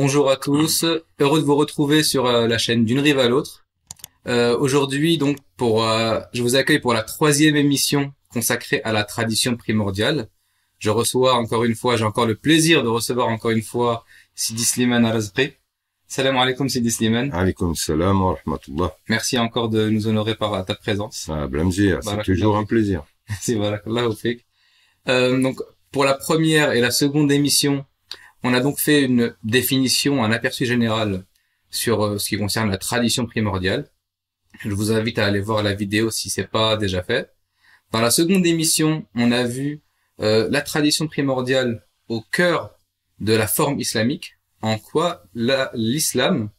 Bonjour à tous, heureux de vous retrouver sur euh, la chaîne d'une rive à l'autre. Euh, aujourd'hui, donc, pour, euh, je vous accueille pour la troisième émission consacrée à la tradition primordiale. Je reçois encore une fois, j'ai encore le plaisir de recevoir encore une fois Sidi Sliman al Salam alaikum Sidi Sliman. Alaikum salam wa rahmatullah. Merci encore de nous honorer par ta présence. Ah, c'est toujours un plaisir. C'est voilà, là, au fait. donc, pour la première et la seconde émission on a donc fait une définition, un aperçu général sur euh, ce qui concerne la tradition primordiale. Je vous invite à aller voir la vidéo si c'est pas déjà fait. Dans la seconde émission, on a vu euh, la tradition primordiale au cœur de la forme islamique, en quoi l'islam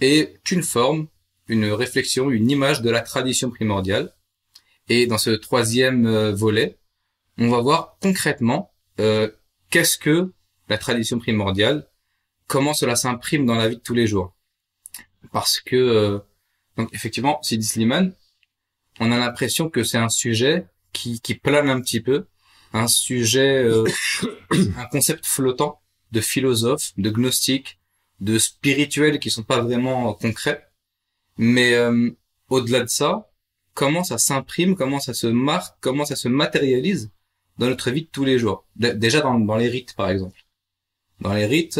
est une forme, une réflexion, une image de la tradition primordiale. Et dans ce troisième euh, volet, on va voir concrètement qu'est-ce que la tradition primordiale, comment cela s'imprime dans la vie de tous les jours. Parce que, euh, donc effectivement, Sidi Liman, on a l'impression que c'est un sujet qui, qui plane un petit peu, un sujet, euh, un concept flottant de philosophes, de gnostiques, de spirituels qui sont pas vraiment euh, concrets. Mais au-delà de ça, comment ça s'imprime, comment ça se marque, comment ça se matérialise dans notre vie de tous les jours. déjà dans, dans les rites, par exemple dans les rites,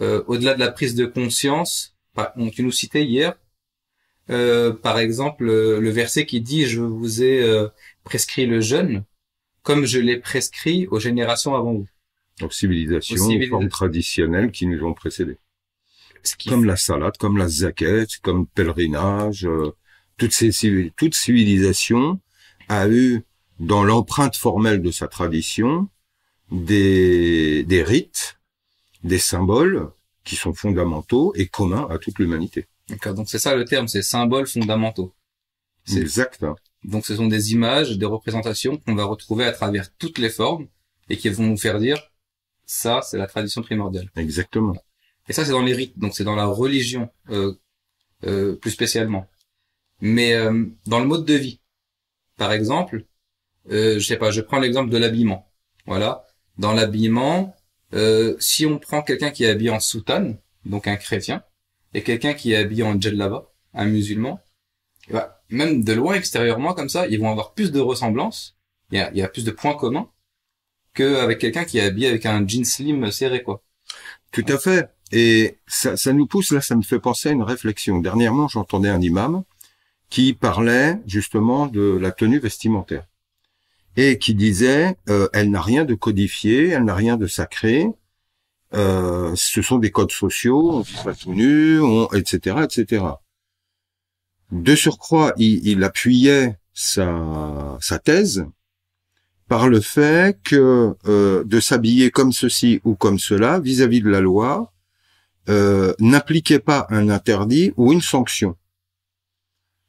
euh, au-delà de la prise de conscience, dont tu nous citais hier, euh, par exemple, euh, le verset qui dit « Je vous ai euh, prescrit le jeûne, comme je l'ai prescrit aux générations avant vous ». Donc, civilisation traditionnelles qui nous ont précédés. comme la salade, comme la zaquette, comme le pèlerinage, toutes ces toute civilisation a eu dans l'empreinte formelle de sa tradition des, des rites des symboles qui sont fondamentaux et communs à toute l'humanité. D'accord, donc c'est ça le terme, c'est symboles fondamentaux. Exact. Donc ce sont des images, des représentations qu'on va retrouver à travers toutes les formes et qui vont nous faire dire ça, c'est la tradition primordiale. Exactement. Et ça, c'est dans les rites, donc c'est dans la religion euh, euh, plus spécialement. Mais euh, dans le mode de vie, par exemple, euh, je sais pas, je prends l'exemple de l'habillement. Voilà, dans l'habillement, euh, si on prend quelqu'un qui est habillé en soutane, donc un chrétien, et quelqu'un qui est habillé en djellaba, un musulman, eh ben, même de loin extérieurement comme ça, ils vont avoir plus de ressemblances, il y a, plus de points communs, qu'avec quelqu'un qui est habillé avec un jean slim serré, quoi. Tout à fait. Et ça, ça nous pousse, là, ça me fait penser à une réflexion. Dernièrement, j'entendais un imam qui parlait justement de la tenue vestimentaire et qui disait euh, elle n'a rien de codifié, elle n'a rien de sacré. Euh, ce sont des codes sociaux, on vit pas tout etc., etc. De surcroît, il, appuyait sa, thèse par le fait que euh, de s'habiller comme ceci ou comme cela vis-à-vis de la loi n'appliquait pas un interdit ou une sanction.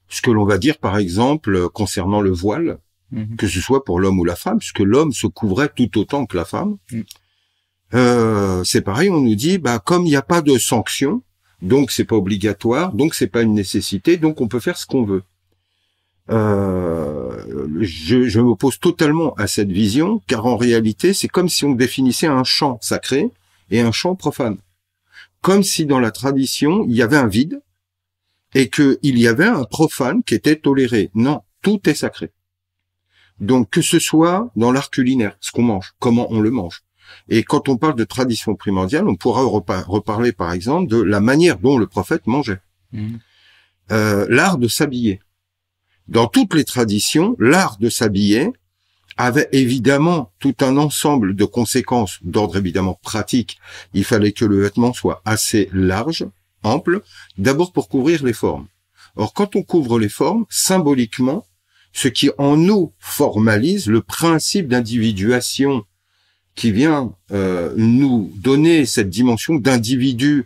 Ce que l'on va dire par exemple concernant le voile, Mhm. que ce soit pour l'homme ou la femme, puisque l'homme se couvrait tout autant que la femme. Mhm. Euh, c'est pareil, on nous dit, bah comme il n'y a pas de sanction, donc c'est pas obligatoire, donc c'est pas une nécessité, donc on peut faire ce qu'on veut. Euh, je, je m'oppose totalement à cette vision, car en réalité, c'est comme si on définissait un champ sacré et un champ profane. Comme si dans la tradition, il y avait un vide et qu'il y avait un profane qui était toléré. Non, tout est sacré. Donc que ce soit dans l'art culinaire, ce qu'on mange, comment on le mange. Et quand on parle de tradition primordiale, on pourra reparler par exemple de la manière dont le prophète mangeait. Hmm. Euh, l'art de s'habiller. Dans toutes les traditions, l'art de s'habiller avait évidemment tout un ensemble de conséquences d'ordre évidemment pratique. Il fallait que le vêtement soit assez large, ample, d'abord pour couvrir les formes. Or, quand on couvre les formes, symboliquement, ce qui en nous formalise le principe d'individuation qui vient euh, nous donner cette dimension d'individu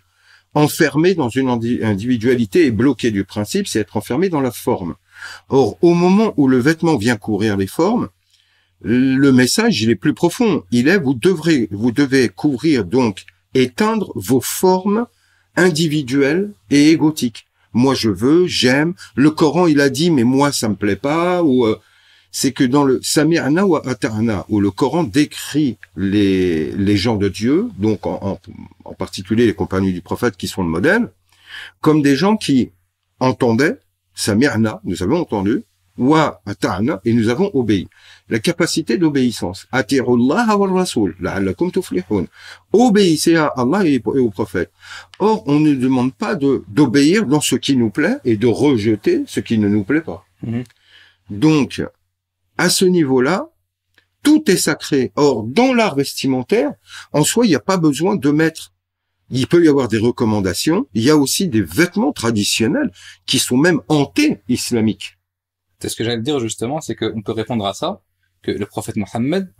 enfermé dans une individualité et bloqué du principe, c'est être enfermé dans la forme. Or, au moment où le vêtement vient couvrir les formes, le message, il est plus profond. Il est, vous devrez, vous devez couvrir donc, éteindre vos formes individuelles et égotiques moi je veux, j'aime. Le Coran, il a dit, mais moi ça me plaît pas. Ou euh, c'est que dans le Samirana ou Atarna, où le Coran décrit les, gens de Dieu, donc en, particulier les compagnons du prophète qui sont le modèle, comme des gens qui entendaient Samirna, nous avons entendu, ou Atarna, et nous avons obéi la capacité d'obéissance. Obéissez à Allah et au prophète. Or, on ne demande pas d'obéir dans ce qui nous plaît et de rejeter ce qui ne nous plaît pas. Mhm. Donc, à ce niveau-là, tout est sacré. Or, dans l'art vestimentaire, en soi, il n'y a pas besoin de mettre il peut y avoir des recommandations. Il y a aussi des vêtements traditionnels qui sont même hantés islamiques. C'est ce que j'allais dire justement, c'est qu'on peut répondre à ça que le prophète Mohammed,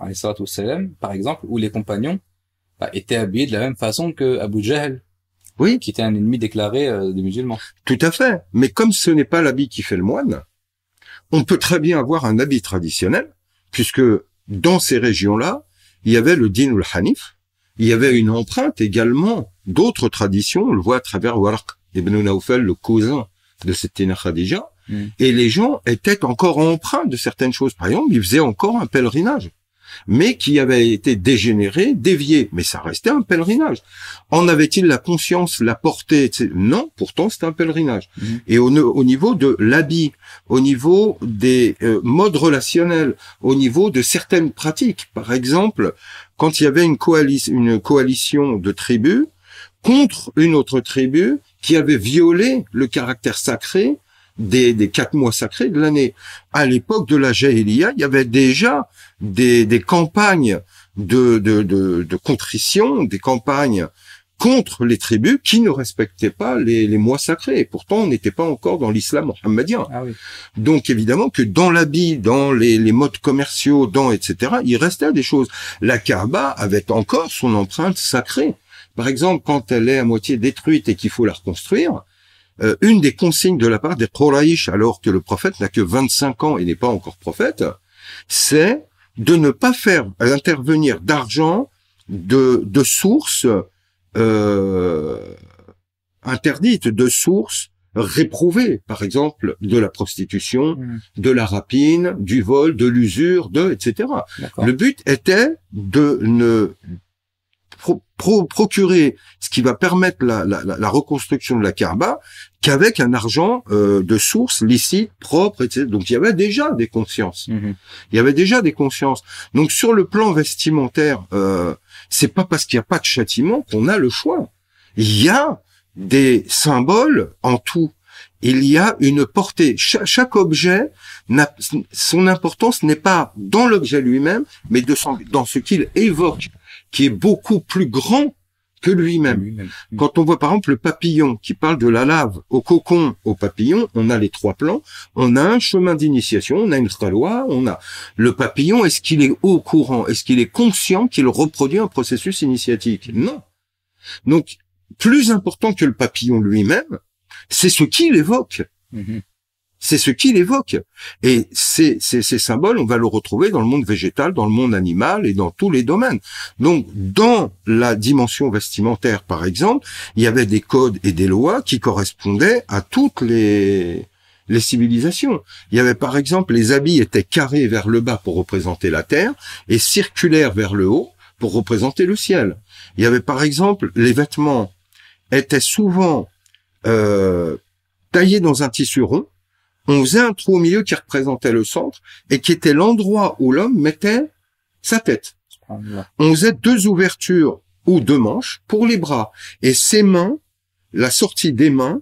par exemple, ou les compagnons, bah, étaient habillés de la même façon que Abu Jahl, oui. qui était un ennemi déclaré euh, des musulmans. Tout à fait. Mais comme ce n'est pas l'habit qui fait le moine, on peut très bien avoir un habit traditionnel, puisque dans ces régions-là, il y avait le din ou hanif, il y avait une empreinte également d'autres traditions, on le voit à travers Warq ibn Nawfal, le cousin de cette Khadija, Mm. Et les gens étaient encore emprunts de certaines choses. Par exemple, ils faisaient encore un pèlerinage, mais qui avait été dégénéré, dévié. Mais ça restait un pèlerinage. En avait-il la conscience, la portée Non, pourtant c'est un pèlerinage. Mm. Et au, niveau de l'habit, au niveau des euh, modes relationnels, au niveau de certaines pratiques. Par exemple, quand il y avait une, une coalition de tribus, contre une autre tribu qui avait violé le caractère sacré des, quatre mois sacrés de l'année. À l'époque de la Jahiliya, il y avait déjà des, campagnes de, de, contrition, des campagnes contre les tribus qui ne respectaient pas les, mois sacrés. Et pourtant, on n'était pas encore dans l'islam mohammedien. Ah Donc, évidemment que dans l'habit, dans les, les, modes commerciaux, dans etc., il restait des choses. La Kaaba avait encore son empreinte sacrée. Par exemple, quand elle est à moitié détruite et qu'il faut la reconstruire, euh, une des consignes de la part des Quraysh, alors que le prophète n'a que 25 ans et n'est pas encore prophète, c'est de ne pas faire intervenir d'argent de, sources euh, interdites, de sources réprouvées, par exemple de la prostitution, mmh. de la rapine, du vol, de l'usure, de etc. Le but était de ne procurer ce qui va permettre la, reconstruction de la Carba qu'avec un argent euh, de source licite, propre, etc. Donc il y avait déjà des consciences. Mhm. Il y avait déjà des consciences. Donc sur le plan vestimentaire, euh, c'est pas parce qu'il n'y a pas de châtiment qu'on a le choix. Il y a des symboles en tout il y a une portée. chaque objet, son importance n'est pas dans l'objet lui-même, mais dans ce qu'il évoque qui est beaucoup plus grand que lui-même. Mm. Quand on voit par exemple le papillon qui parle de la lave au cocon au papillon, on a les trois plans, on a un chemin d'initiation, on a une loi, on a le papillon, est-ce qu'il est au courant, est-ce qu'il est conscient qu'il reproduit un processus initiatique Non. Donc plus important que le papillon lui-même, c'est ce qu'il évoque. Mm-hmm. C'est ce qu'il évoque. Et ces, ces, symboles, on va le retrouver dans le monde végétal, dans le monde animal et dans tous les domaines. Donc, dans la dimension vestimentaire, par exemple, il y avait des codes et des lois qui correspondaient à toutes les, les civilisations. Il y avait par exemple les habits étaient carrés vers le bas pour représenter la terre et circulaires vers le haut pour représenter le ciel. Il y avait par exemple les vêtements étaient souvent euh, taillés dans un tissu rond on faisait un trou au milieu qui représentait le centre et qui était l'endroit où l'homme mettait sa tête. On faisait deux ouvertures ou deux manches pour les bras. Et ses mains, la sortie des mains,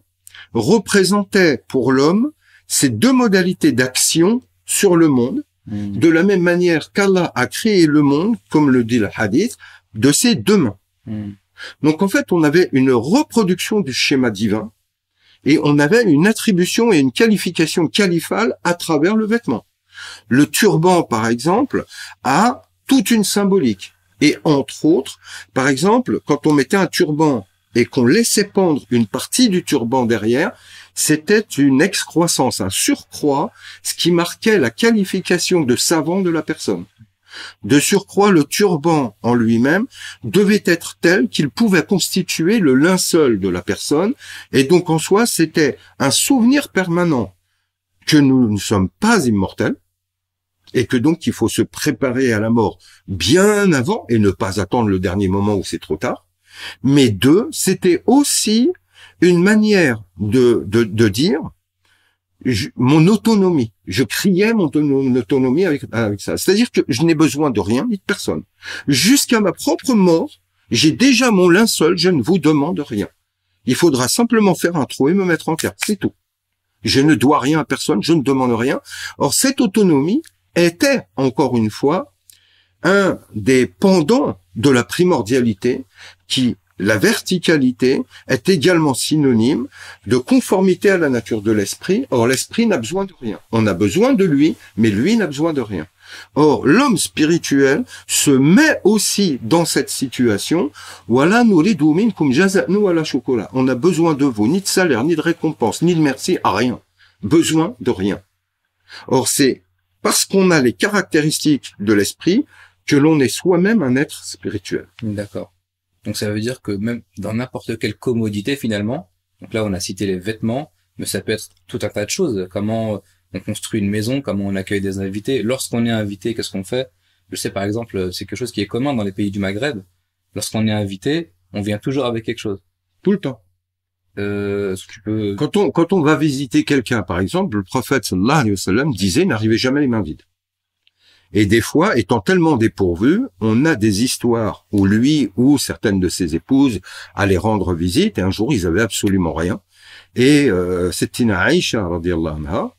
représentait pour l'homme ces deux modalités d'action sur le monde, hmm. de la même manière qu'Allah a créé le monde, comme le dit le hadith, de ses deux mains. Hmm. Donc en fait, on avait une reproduction du schéma divin et on avait une attribution et une qualification califale à travers le vêtement. Le turban, par exemple, a toute une symbolique. Et entre autres, par exemple, quand on mettait un turban et qu'on laissait pendre une partie du turban derrière, c'était une excroissance, un surcroît, ce qui marquait la qualification de savant de la personne. De surcroît, le turban en lui-même devait être tel qu'il pouvait constituer le linceul de la personne, et donc en soi, c'était un souvenir permanent que nous ne sommes pas immortels, et que donc il faut se préparer à la mort bien avant, et ne pas attendre le dernier moment où c'est trop tard. Mais deux, c'était aussi une manière de, de, de dire, mon autonomie. Je criais mon autonomie avec, ça. C'est-à-dire que je n'ai besoin de rien ni de personne. Jusqu'à ma propre mort, j'ai déjà mon linceul, je ne vous demande rien. Il faudra simplement faire un trou et me mettre en terre. C'est tout. Je ne dois rien à personne, je ne demande rien. Or, cette autonomie était, encore une fois, un des pendants de la primordialité qui la verticalité est également synonyme de conformité à la nature de l'esprit. Or, l'esprit n'a besoin de rien. On a besoin de lui, mais lui n'a besoin de rien. Or, l'homme spirituel se met aussi dans cette situation. Voilà, nous On n'a besoin de vous, ni de salaire, ni de récompense, ni de merci, à rien. Besoin de rien. Or, c'est parce qu'on a les caractéristiques de l'esprit que l'on est soi-même un être spirituel. D'accord. Donc ça veut dire que même dans n'importe quelle commodité finalement, donc là on a cité les vêtements, mais ça peut être tout un tas de choses. Comment euh, on construit une maison, comment on accueille des invités. Lorsqu'on est invité, qu'est-ce qu'on fait Je sais par exemple, c'est quelque chose qui est commun dans les pays du Maghreb. Lorsqu'on est invité, on vient toujours avec quelque chose. Tout le temps. Euh, quand on quand on va visiter quelqu'un, par exemple, le prophète sallallahu alayhi wa sallam disait n'arrivez jamais les mains vides. Et des fois, étant tellement dépourvu, on a des histoires où lui ou certaines de ses épouses allaient rendre visite et un jour ils avaient absolument rien. Et euh, cette Tina Aisha, anha,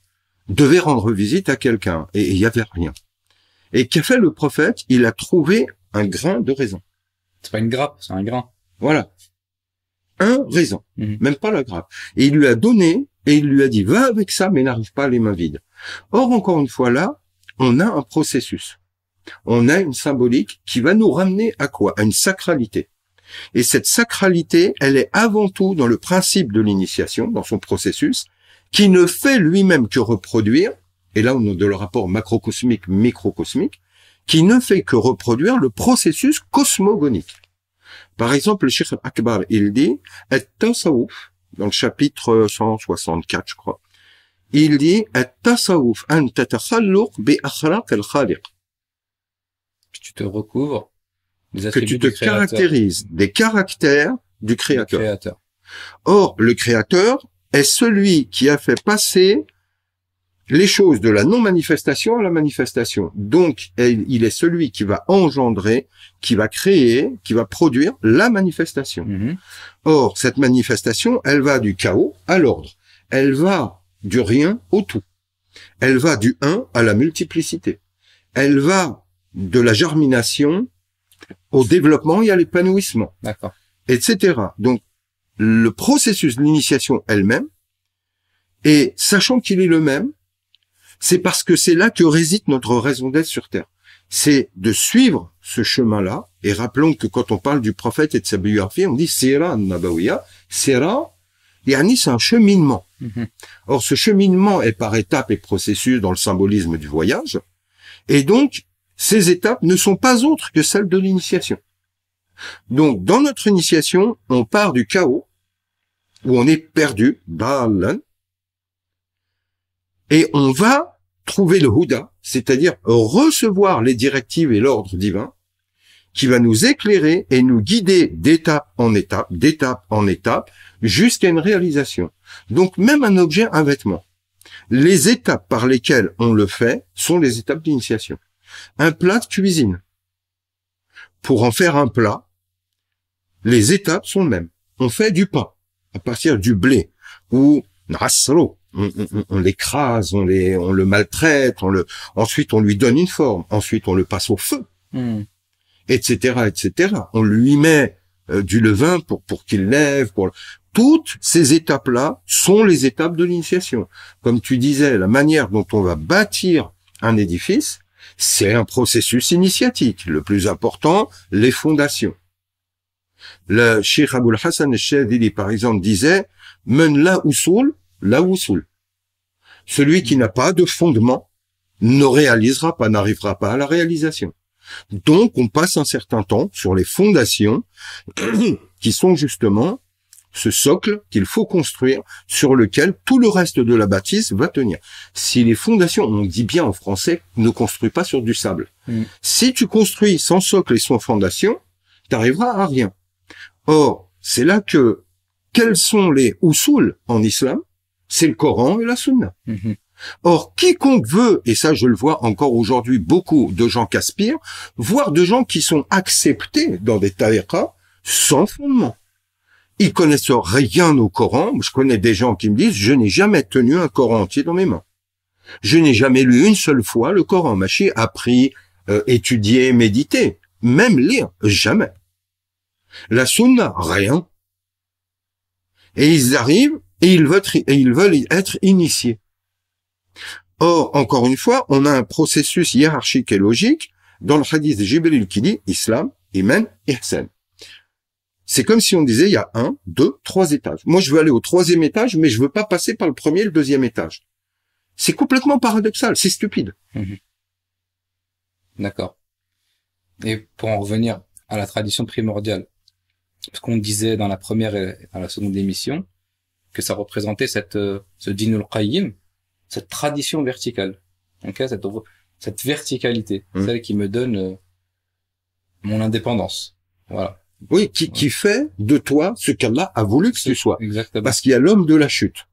devait rendre visite à quelqu'un et il y avait rien. Et qu'a fait le prophète Il a trouvé un grain de raisin. C'est pas une grappe, c'est un grain. Voilà. Un raisin, mhm. même pas la grappe. Et il lui a donné et il lui a dit va avec ça, mais n'arrive pas les mains vides. Or encore une fois là, on a un processus. On a une symbolique qui va nous ramener à quoi À une sacralité. Et cette sacralité, elle est avant tout dans le principe de l'initiation, dans son processus, qui ne fait lui-même que reproduire, et là on a de le rapport macrocosmique, microcosmique, qui ne fait que reproduire le processus cosmogonique. Par exemple, le Sheikh Akbar, il dit, dans le chapitre 164, je crois, il dit que tu te recouvres des que tu te caractérises des caractères du créateur. créateur. Or, le créateur est celui qui a fait passer les choses de la non-manifestation à la manifestation. Donc, il est celui qui va engendrer, qui va créer, qui va produire la manifestation. Mm-hmm. Or, cette manifestation, elle va du chaos à l'ordre. Elle va du rien au tout. Elle va du un à la multiplicité. Elle va de la germination au développement et à l'épanouissement. Etc. Donc, le processus de l'initiation elle-même, et sachant qu'il est le même, c'est parce que c'est là que réside notre raison d'être sur Terre. C'est de suivre ce chemin-là. Et rappelons que quand on parle du prophète et de sa biographie, on dit Sira Nabawiya c'est un cheminement. Mhm. Or, ce cheminement est par étapes et processus dans le symbolisme du voyage. Et donc, ces étapes ne sont pas autres que celles de l'initiation. Donc, dans notre initiation, on part du chaos, où on est perdu, balan, et on va trouver le Houda, c'est-à-dire recevoir les directives et l'ordre divin, qui va nous éclairer et nous guider d'étape en étape, d'étape en étape, jusqu'à une réalisation. Donc même un objet, un vêtement. Les étapes par lesquelles on le fait sont les étapes d'initiation. Un plat de cuisine. Pour en faire un plat, les étapes sont les mêmes. On fait du pain à partir du blé ou On, l'écrase, on, on le maltraite, on le, ensuite on lui donne une forme, ensuite on le passe au feu, etc., hmm. etc. On lui met euh, du levain pour pour qu'il lève, pour toutes ces étapes-là sont les étapes de l'initiation. Comme tu disais, la manière dont on va bâtir un édifice, c'est un processus initiatique. Le plus important, les fondations. Le Sheikh Abul Hassan al par exemple, disait « Men la usul, la usul ». Celui qui n'a pas de fondement ne réalisera pas, n'arrivera pas à la réalisation. Donc, on passe un certain temps sur les fondations qui sont justement ce socle qu'il faut construire sur lequel tout le reste de la bâtisse va tenir. Si les fondations, on dit bien en français, ne construis pas sur du sable. Mm. Si tu construis sans socle et sans fondation, t'arriveras à rien. Or, c'est là que quels sont les usul en islam C'est le Coran et la Sunna. Mm-hmm. Or, quiconque veut, et ça je le vois encore aujourd'hui beaucoup de gens qui aspirent, voire de gens qui sont acceptés dans des tariqas sans fondement. Ils connaissent rien au Coran. Je connais des gens qui me disent, je n'ai jamais tenu un Coran entier dans mes mains. Je n'ai jamais lu une seule fois le Coran. Machi appris, euh, étudié, médité. Même lire. Jamais. La sunna, rien. Et ils arrivent et ils veulent, et ils veulent être initiés. Or, encore une fois, on a un processus hiérarchique et logique dans le hadith de Jibril qui dit Islam, Iman, Ihsan. C'est comme si on disait, il y a un, deux, trois étages. Moi, je veux aller au troisième étage, mais je veux pas passer par le premier et le deuxième étage. C'est complètement paradoxal, c'est stupide. Mhm. D'accord. Et pour en revenir à la tradition primordiale, ce qu'on disait dans la première et dans la seconde émission, que ça représentait cette, euh, ce dinul qayyim, cette tradition verticale. Okay cette, cette verticalité, mhm. celle qui me donne euh, mon indépendance. Voilà. Oui, qui, fait de toi ce qu'Allah a voulu que ce soit. Exactement. Parce qu'il y a l'homme de la chute.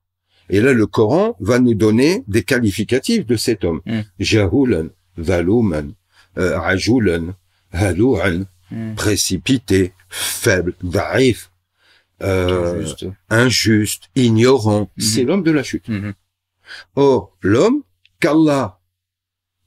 Et là, le Coran va nous donner des qualificatifs de cet homme. Mm. Jahulan, valuman, rajulan, euh, halouan, mm. précipité, faible, daif, euh, injuste. ignorant. Mm-hmm. C'est l'homme de la chute. Mm-hmm. Or, l'homme qu'Allah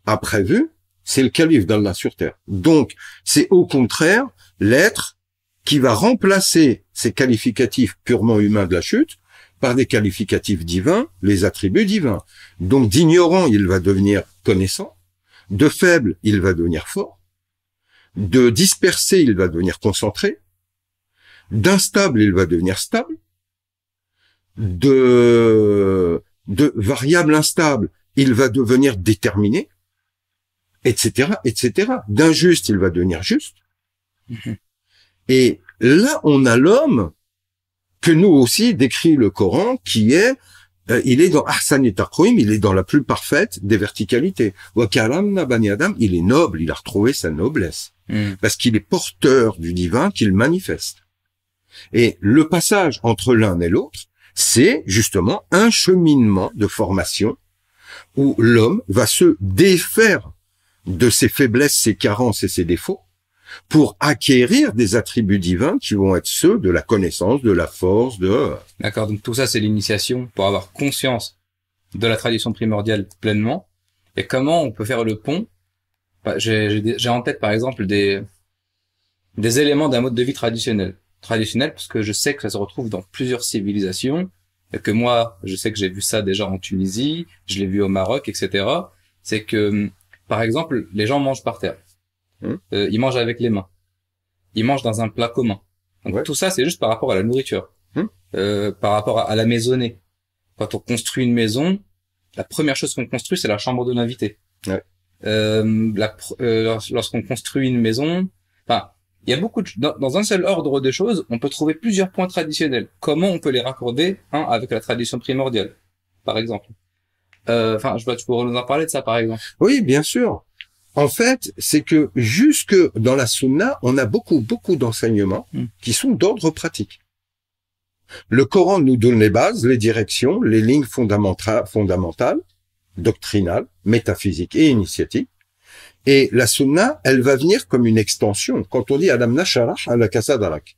a prévu, c'est le calife d'Allah sur terre. Donc, c'est au contraire l'être qui va remplacer ces qualificatifs purement humains de la chute par des qualificatifs divins, les attributs divins. Donc d'ignorant, il va devenir connaissant, de faible, il va devenir fort, de dispersé, il va devenir concentré, d'instable, il va devenir stable, de, variable instable, il va devenir déterminé, etc., etc. D'injuste, il va devenir juste. Mm-hmm. Et Là, on a l'homme que nous aussi décrit le Coran, qui est, euh, il est dans il est dans la plus parfaite des verticalités. Bani Adam, il est noble, il a retrouvé sa noblesse. Hmm. Parce qu'il est porteur du divin qu'il manifeste. Et le passage entre l'un et l'autre, c'est justement un cheminement de formation où l'homme va se défaire de ses faiblesses, ses carences et ses défauts pour acquérir des attributs divins qui vont être ceux de la connaissance, de la force, de... D'accord, donc tout ça c'est l'initiation pour avoir conscience de la tradition primordiale pleinement. Et comment on peut faire le pont bah, J'ai en tête par exemple des, des éléments d'un mode de vie traditionnel. Traditionnel parce que je sais que ça se retrouve dans plusieurs civilisations, et que moi je sais que j'ai vu ça déjà en Tunisie, je l'ai vu au Maroc, etc. C'est que par exemple les gens mangent par terre Hmm. euh, ils mangent avec les mains, ils mangent dans un plat commun. Donc tout ça, c'est juste par rapport à la nourriture, hmm. euh, par rapport à, la maisonnée. Quand on construit une maison, la première chose qu'on construit, c'est la chambre de l'invité. Euh, euh lorsqu'on construit une maison, enfin, il y a beaucoup de, dans, dans, un seul ordre de choses, on peut trouver plusieurs points traditionnels. Comment on peut les raccorder avec la tradition primordiale, par exemple. Euh, enfin, je vois, tu pourrais nous en parler de ça, par exemple. Oui, bien sûr en fait, c'est que jusque dans la sunna, on a beaucoup, beaucoup d'enseignements hmm. qui sont d'ordre pratique. Le Coran nous donne les bases, les directions, les lignes fondamentales, doctrinales, métaphysiques et initiatiques. Et la sunna, elle va venir comme une extension. Quand on dit Adam nasharach la kasadarak,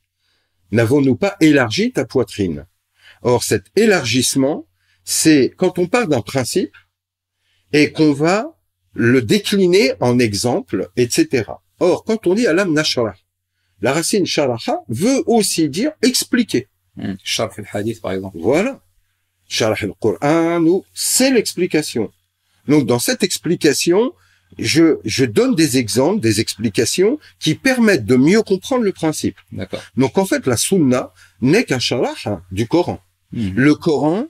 n'avons-nous pas élargi ta poitrine Or, cet élargissement, c'est quand on parle d'un principe et qu'on va le décliner en exemple, etc. Or, quand on dit alam nashrah, la racine sharaha veut aussi dire expliquer. Hmm. Sharh hadith par exemple. Voilà. Sharh al-Qur'an, c'est l'explication. Donc dans cette explication, je, je donne des exemples, des explications qui permettent de mieux comprendre le principe. D'accord. Donc en fait, la sunna n'est qu'un sharaha » du Coran. Hmm. Le Coran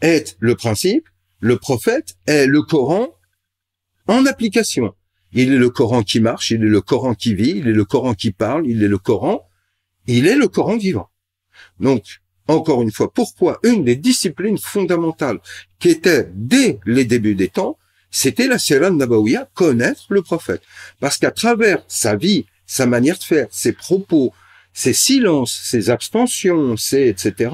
est le principe, le prophète est le Coran en application. Il est le Coran qui marche, il est le Coran qui vit, il est le Coran qui parle, il est le Coran, il est le Coran vivant. Donc, encore une fois, pourquoi une des disciplines fondamentales qui était dès les débuts des temps, c'était la Sirah Nabawiya, connaître le prophète. Parce qu'à travers sa vie, sa manière de faire, ses propos, ses silences, ses abstentions, etc.,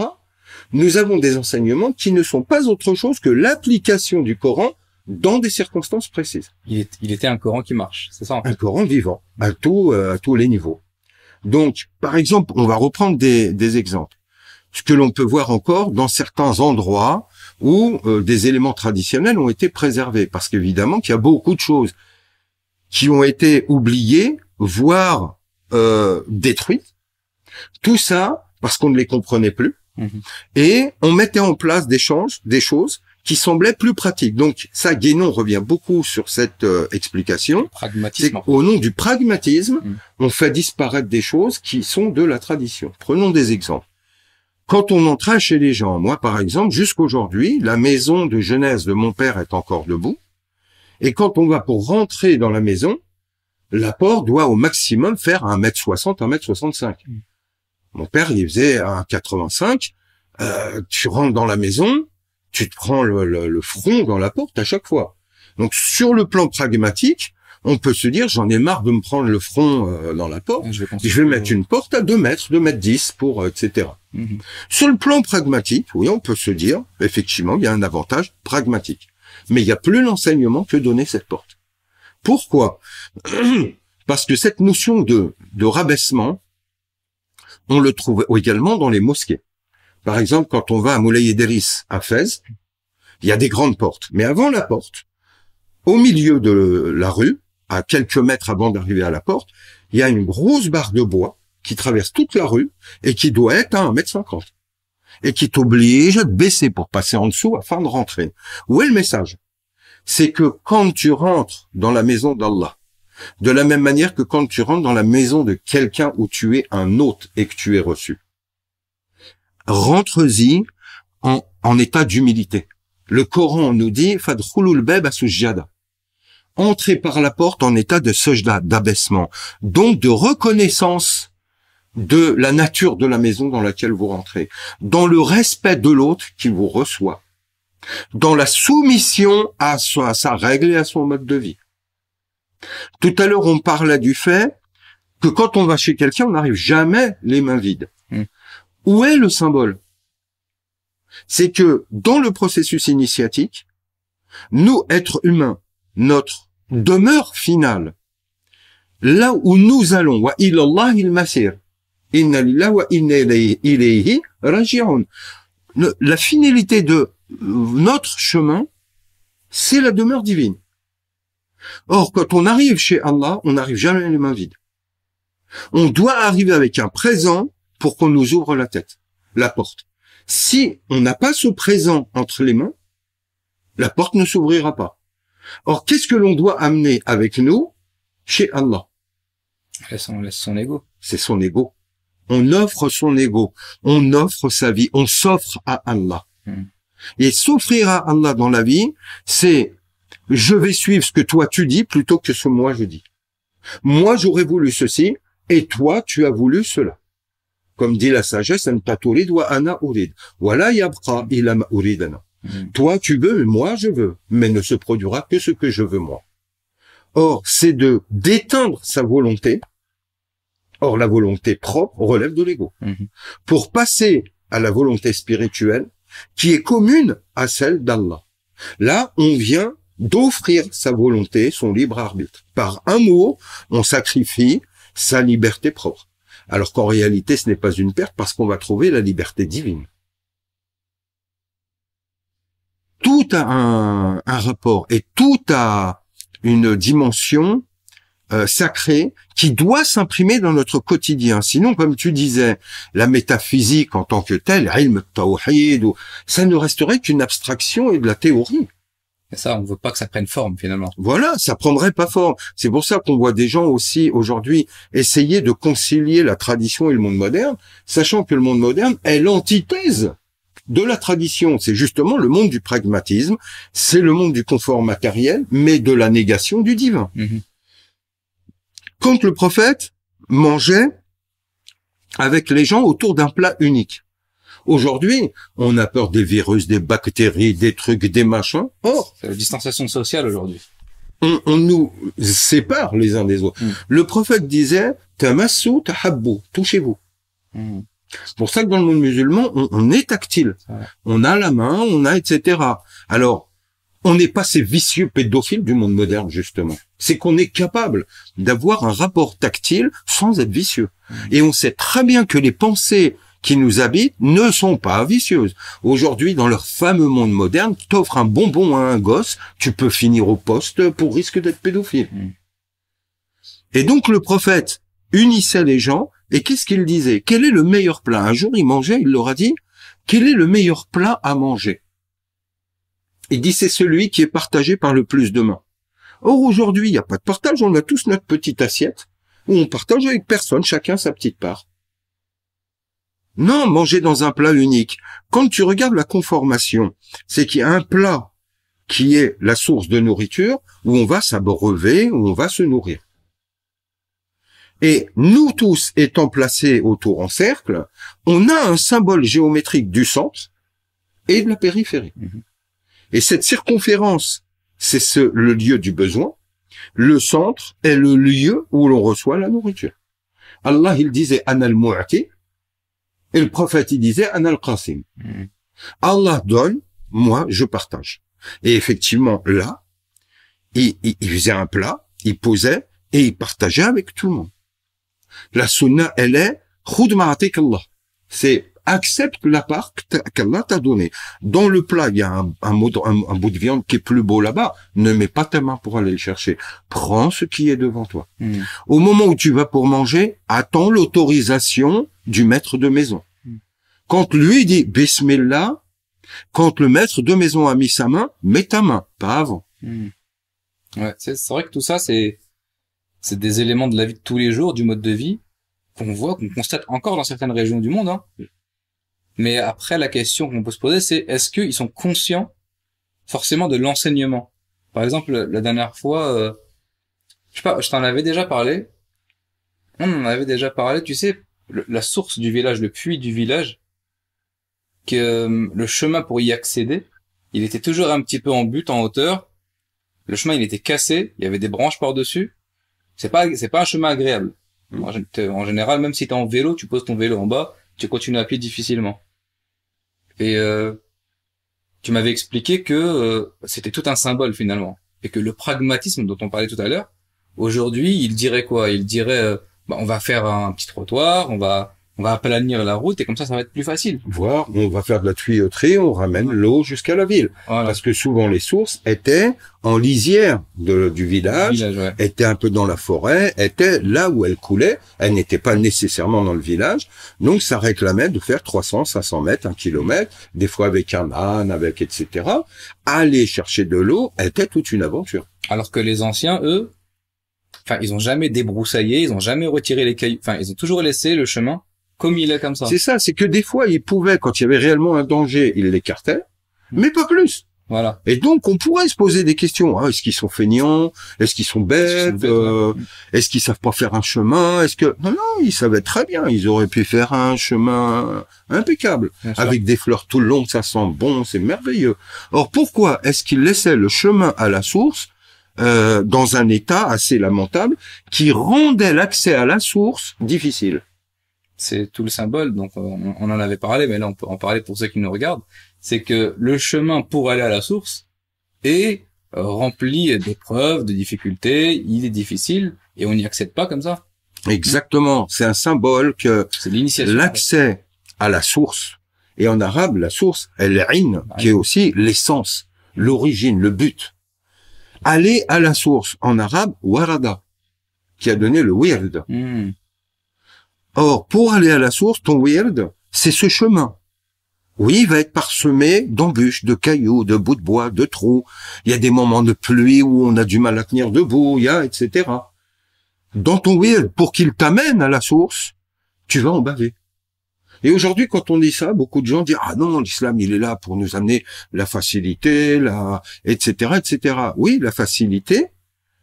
nous avons des enseignements qui ne sont pas autre chose que l'application du Coran dans des circonstances précises. Il, était un Coran qui marche, c'est ça Un Coran vivant, à, euh, à tous les niveaux. Donc, par exemple, on va reprendre des, exemples. Ce que l'on peut voir encore dans certains endroits où euh, des éléments traditionnels ont été préservés, parce qu'évidemment qu'il y a beaucoup de choses qui ont été oubliées, voire euh, détruites. Tout ça parce qu'on ne les comprenait plus. Mhm. Et on mettait en place des, changes, des choses qui semblait plus pratique. Donc ça, Guénon revient beaucoup sur cette euh, explication. Pragmatisme. Au nom du pragmatisme, mm. on fait disparaître des choses qui sont de la tradition. Prenons des exemples. Quand on entra chez les gens, moi par exemple, jusqu'aujourd'hui, la maison de jeunesse de mon père est encore debout. Et quand on va pour rentrer dans la maison, l'apport doit au maximum faire un m 60 un m mm. 65 Mon père, il faisait 1,85. Euh, tu rentres dans la maison, tu te prends le, front dans la porte à chaque fois. Donc sur le plan pragmatique, on peut se dire j'en ai marre de me prendre le front euh, dans la porte, je vais, mettre une porte à 2 mètres, 2 mètres 10 pour euh, etc. Mhm. Sur le plan pragmatique, oui, on peut se dire effectivement, il y a un avantage pragmatique. Mais il n'y a plus l'enseignement que donner cette porte. Pourquoi Parce que cette notion de, de rabaissement, on le trouve également dans les mosquées. Par exemple, quand on va à Moulay Deris à Fès, il y a des grandes portes. Mais avant la porte, au milieu de la rue, à quelques mètres avant d'arriver à la porte, il y a une grosse barre de bois qui traverse toute la rue et qui doit être à 1m50 et qui t'oblige à te baisser pour passer en dessous afin de rentrer. Où est le message C'est que quand tu rentres dans la maison d'Allah, de la même manière que quand tu rentres dans la maison de quelqu'un où tu es un hôte et que tu es reçu, « y en, en état d'humilité. Le Coran nous dit fadkhulul bab sujada Entrez par la porte en état de sojda, d'abaissement, donc de reconnaissance de la nature de la maison dans laquelle vous rentrez, dans le respect de l'autre qui vous reçoit, dans la soumission à sa, à sa règle et à son mode de vie. Tout à l'heure, on parlait du fait que quand on va chez quelqu'un, on n'arrive jamais les mains vides. Où est le symbole C'est que dans le processus initiatique, nous, êtres humains, notre demeure finale, là où nous allons, wa il masir, inna wa inna ilayhi raji'un. La finalité de euh, notre chemin, c'est la demeure divine. Or, quand on arrive chez Allah, on n'arrive jamais les mains vides. On doit arriver avec un présent pour qu'on nous ouvre la tête, la porte. Si on n'a pas ce présent entre les mains, la porte ne s'ouvrira pas. Or, qu'est-ce que l'on doit amener avec nous chez Allah On laisse son ego. C'est son ego. On offre son ego, on offre sa vie, on s'offre à Allah. Hmm. Et s'offrir à Allah dans la vie, c'est je vais suivre ce que toi tu dis plutôt que ce que moi je dis. Moi j'aurais voulu ceci et toi tu as voulu cela. Comme dit la sagesse, hmm. Toi, tu veux, moi, je veux. Mais ne se produira que ce que je veux, moi. Or, c'est de détendre sa volonté. Or, la volonté propre relève de l'ego. Hmm. Pour passer à la volonté spirituelle, qui est commune à celle d'Allah. Là, on vient d'offrir sa volonté, son libre arbitre. Par un mot, on sacrifie sa liberté propre alors qu'en réalité ce n'est pas une perte parce qu'on va trouver la liberté divine. Tout a un, rapport et tout a une dimension euh, sacrée qui doit s'imprimer dans notre quotidien. Sinon, comme tu disais, la métaphysique en tant que telle, ça ne resterait qu'une abstraction et de la théorie ça, on veut pas que ça prenne forme finalement. Voilà, ça prendrait pas forme. C'est pour ça qu'on voit des gens aussi aujourd'hui essayer de concilier la tradition et le monde moderne, sachant que le monde moderne est l'antithèse de la tradition. C'est justement le monde du pragmatisme, c'est le monde du confort matériel, mais de la négation du divin. Mhm. Quand le prophète mangeait avec les gens autour d'un plat unique, Aujourd'hui, on a peur des virus, des bactéries, des trucs, des machins. Or, c'est la distanciation sociale aujourd'hui. On, nous sépare les uns des autres. Hmm. Le prophète disait Tamassu tahabbu, touchez-vous. Hmm. C'est pour ça que dans le monde musulman, on, est tactile. on a la main, on a etc. Alors, on n'est pas ces vicieux pédophiles du monde moderne, justement. C'est qu'on est capable d'avoir un rapport tactile sans être vicieux. Hmm. Et on sait très bien que les pensées qui nous habitent ne sont pas vicieuses. Aujourd'hui, dans leur fameux monde moderne, t'offres un bonbon à un gosse, tu peux finir au poste pour risque d'être pédophile. Mm. Et donc le prophète unissait les gens, et qu'est-ce qu'il disait Quel est le meilleur plat Un jour, il mangeait, il leur a dit, quel est le meilleur plat à manger Il dit, c'est celui qui est partagé par le plus de mains. Or, aujourd'hui, il n'y a pas de partage, on a tous notre petite assiette, où on partage avec personne, chacun sa petite part. Non, manger dans un plat unique. Quand tu regardes la conformation, c'est qu'il y a un plat qui est la source de nourriture où on va s'abreuver, où on va se nourrir. Et nous tous étant placés autour en cercle, on a un symbole géométrique du centre et de la périphérie. Mhm. Et cette circonférence, c'est ce, le lieu du besoin. Le centre est le lieu où l'on reçoit la nourriture. Allah, il disait, al-mu'ati mu'ati, et le prophète, il disait, qasim hmm. Allah donne, moi, je partage. Et effectivement, là, il, faisait un plat, il posait, et il partageait avec tout le monde. La sunna, elle est, Allah. C'est, accepte la part qu'Allah t'a donnée. Dans le plat, il y a un, bout de viande qui est plus beau là-bas. Ne mets pas ta main pour aller le chercher. Prends ce qui est devant toi. Hmm. Au moment où tu vas pour manger, attends l'autorisation du maître de maison. Hmm. Quand lui dit Bismillah, quand le maître de maison a mis sa main, mets ta main, pas avant. Hmm. Ouais, c'est vrai que tout ça, c'est c'est des éléments de la vie de tous les jours, du mode de vie qu'on voit, qu'on constate encore dans certaines régions du monde. Hein. Mais après, la question qu'on peut se poser, c'est est-ce qu'ils sont conscients forcément de l'enseignement Par exemple, la dernière fois, euh, je sais pas, je t'en avais déjà parlé. On en avait déjà parlé, tu sais, la source du village, le puits du village, que euh, le chemin pour y accéder, il était toujours un petit peu en butte, en hauteur. Le chemin, il était cassé, il y avait des branches par-dessus. C'est pas, c'est pas un chemin agréable. Mm. En général, même si t'es en vélo, tu poses ton vélo en bas, tu continues à pied difficilement. Et euh, tu m'avais expliqué que euh, c'était tout un symbole finalement, et que le pragmatisme dont on parlait tout à l'heure, aujourd'hui, il dirait quoi Il dirait, euh, bah, on va faire un petit trottoir, on va on va venir la route et comme ça, ça va être plus facile. Voir, on va faire de la tuyauterie, on ramène l'eau jusqu'à la ville. Parce que souvent, les sources étaient en lisière du village, étaient un peu dans la forêt, étaient là où elles coulaient. Elles n'étaient pas nécessairement dans le village. Donc, ça réclamait de faire 300, 500 mètres, un kilomètre, des fois avec un âne, avec etc. Aller chercher de l'eau était toute une aventure. Alors que les anciens, eux, enfin, ils ont jamais débroussaillé, ils ont jamais retiré les cailloux, enfin, ils ont toujours laissé le chemin comme il est comme ça. C'est ça, c'est que des fois, il pouvait, quand il y avait réellement un danger, il l'écartaient, hmm. mais pas plus. Voilà. Et donc, on pourrait se poser des questions. Ah, est-ce qu'ils sont fainéants Est-ce qu'ils sont bêtes euh, Est-ce qu'ils savent pas faire un chemin Est-ce que non, non, ils savaient très bien. Ils auraient pu faire un chemin impeccable avec des fleurs tout le long. Ça sent bon, c'est merveilleux. Or, pourquoi est-ce qu'ils laissaient le chemin à la source euh, dans un état assez lamentable qui rendait l'accès à la source difficile c'est tout le symbole. Donc on, en avait parlé, mais là on peut en parler pour ceux qui nous regardent. C'est que le chemin pour aller à la source est euh, rempli d'épreuves, de difficultés. Il est difficile et on n'y accède pas comme ça. Exactement. C'est un symbole que l'accès à la source. Et en arabe, la source, elle est in, qui est aussi l'essence, l'origine, le but. Aller à la source en arabe, warada, qui a donné le wird. Hmm. Or, pour aller à la source, ton weird, c'est ce chemin. Oui, il va être parsemé d'embûches, de cailloux, de bouts de bois, de trous. Il y a des moments de pluie où on a du mal à tenir debout, il y a, etc. Dans ton weird, pour qu'il t'amène à la source, tu vas en baver. Et aujourd'hui, quand on dit ça, beaucoup de gens disent ah non, l'islam il est là pour nous amener la facilité, la etc etc. Oui, la facilité,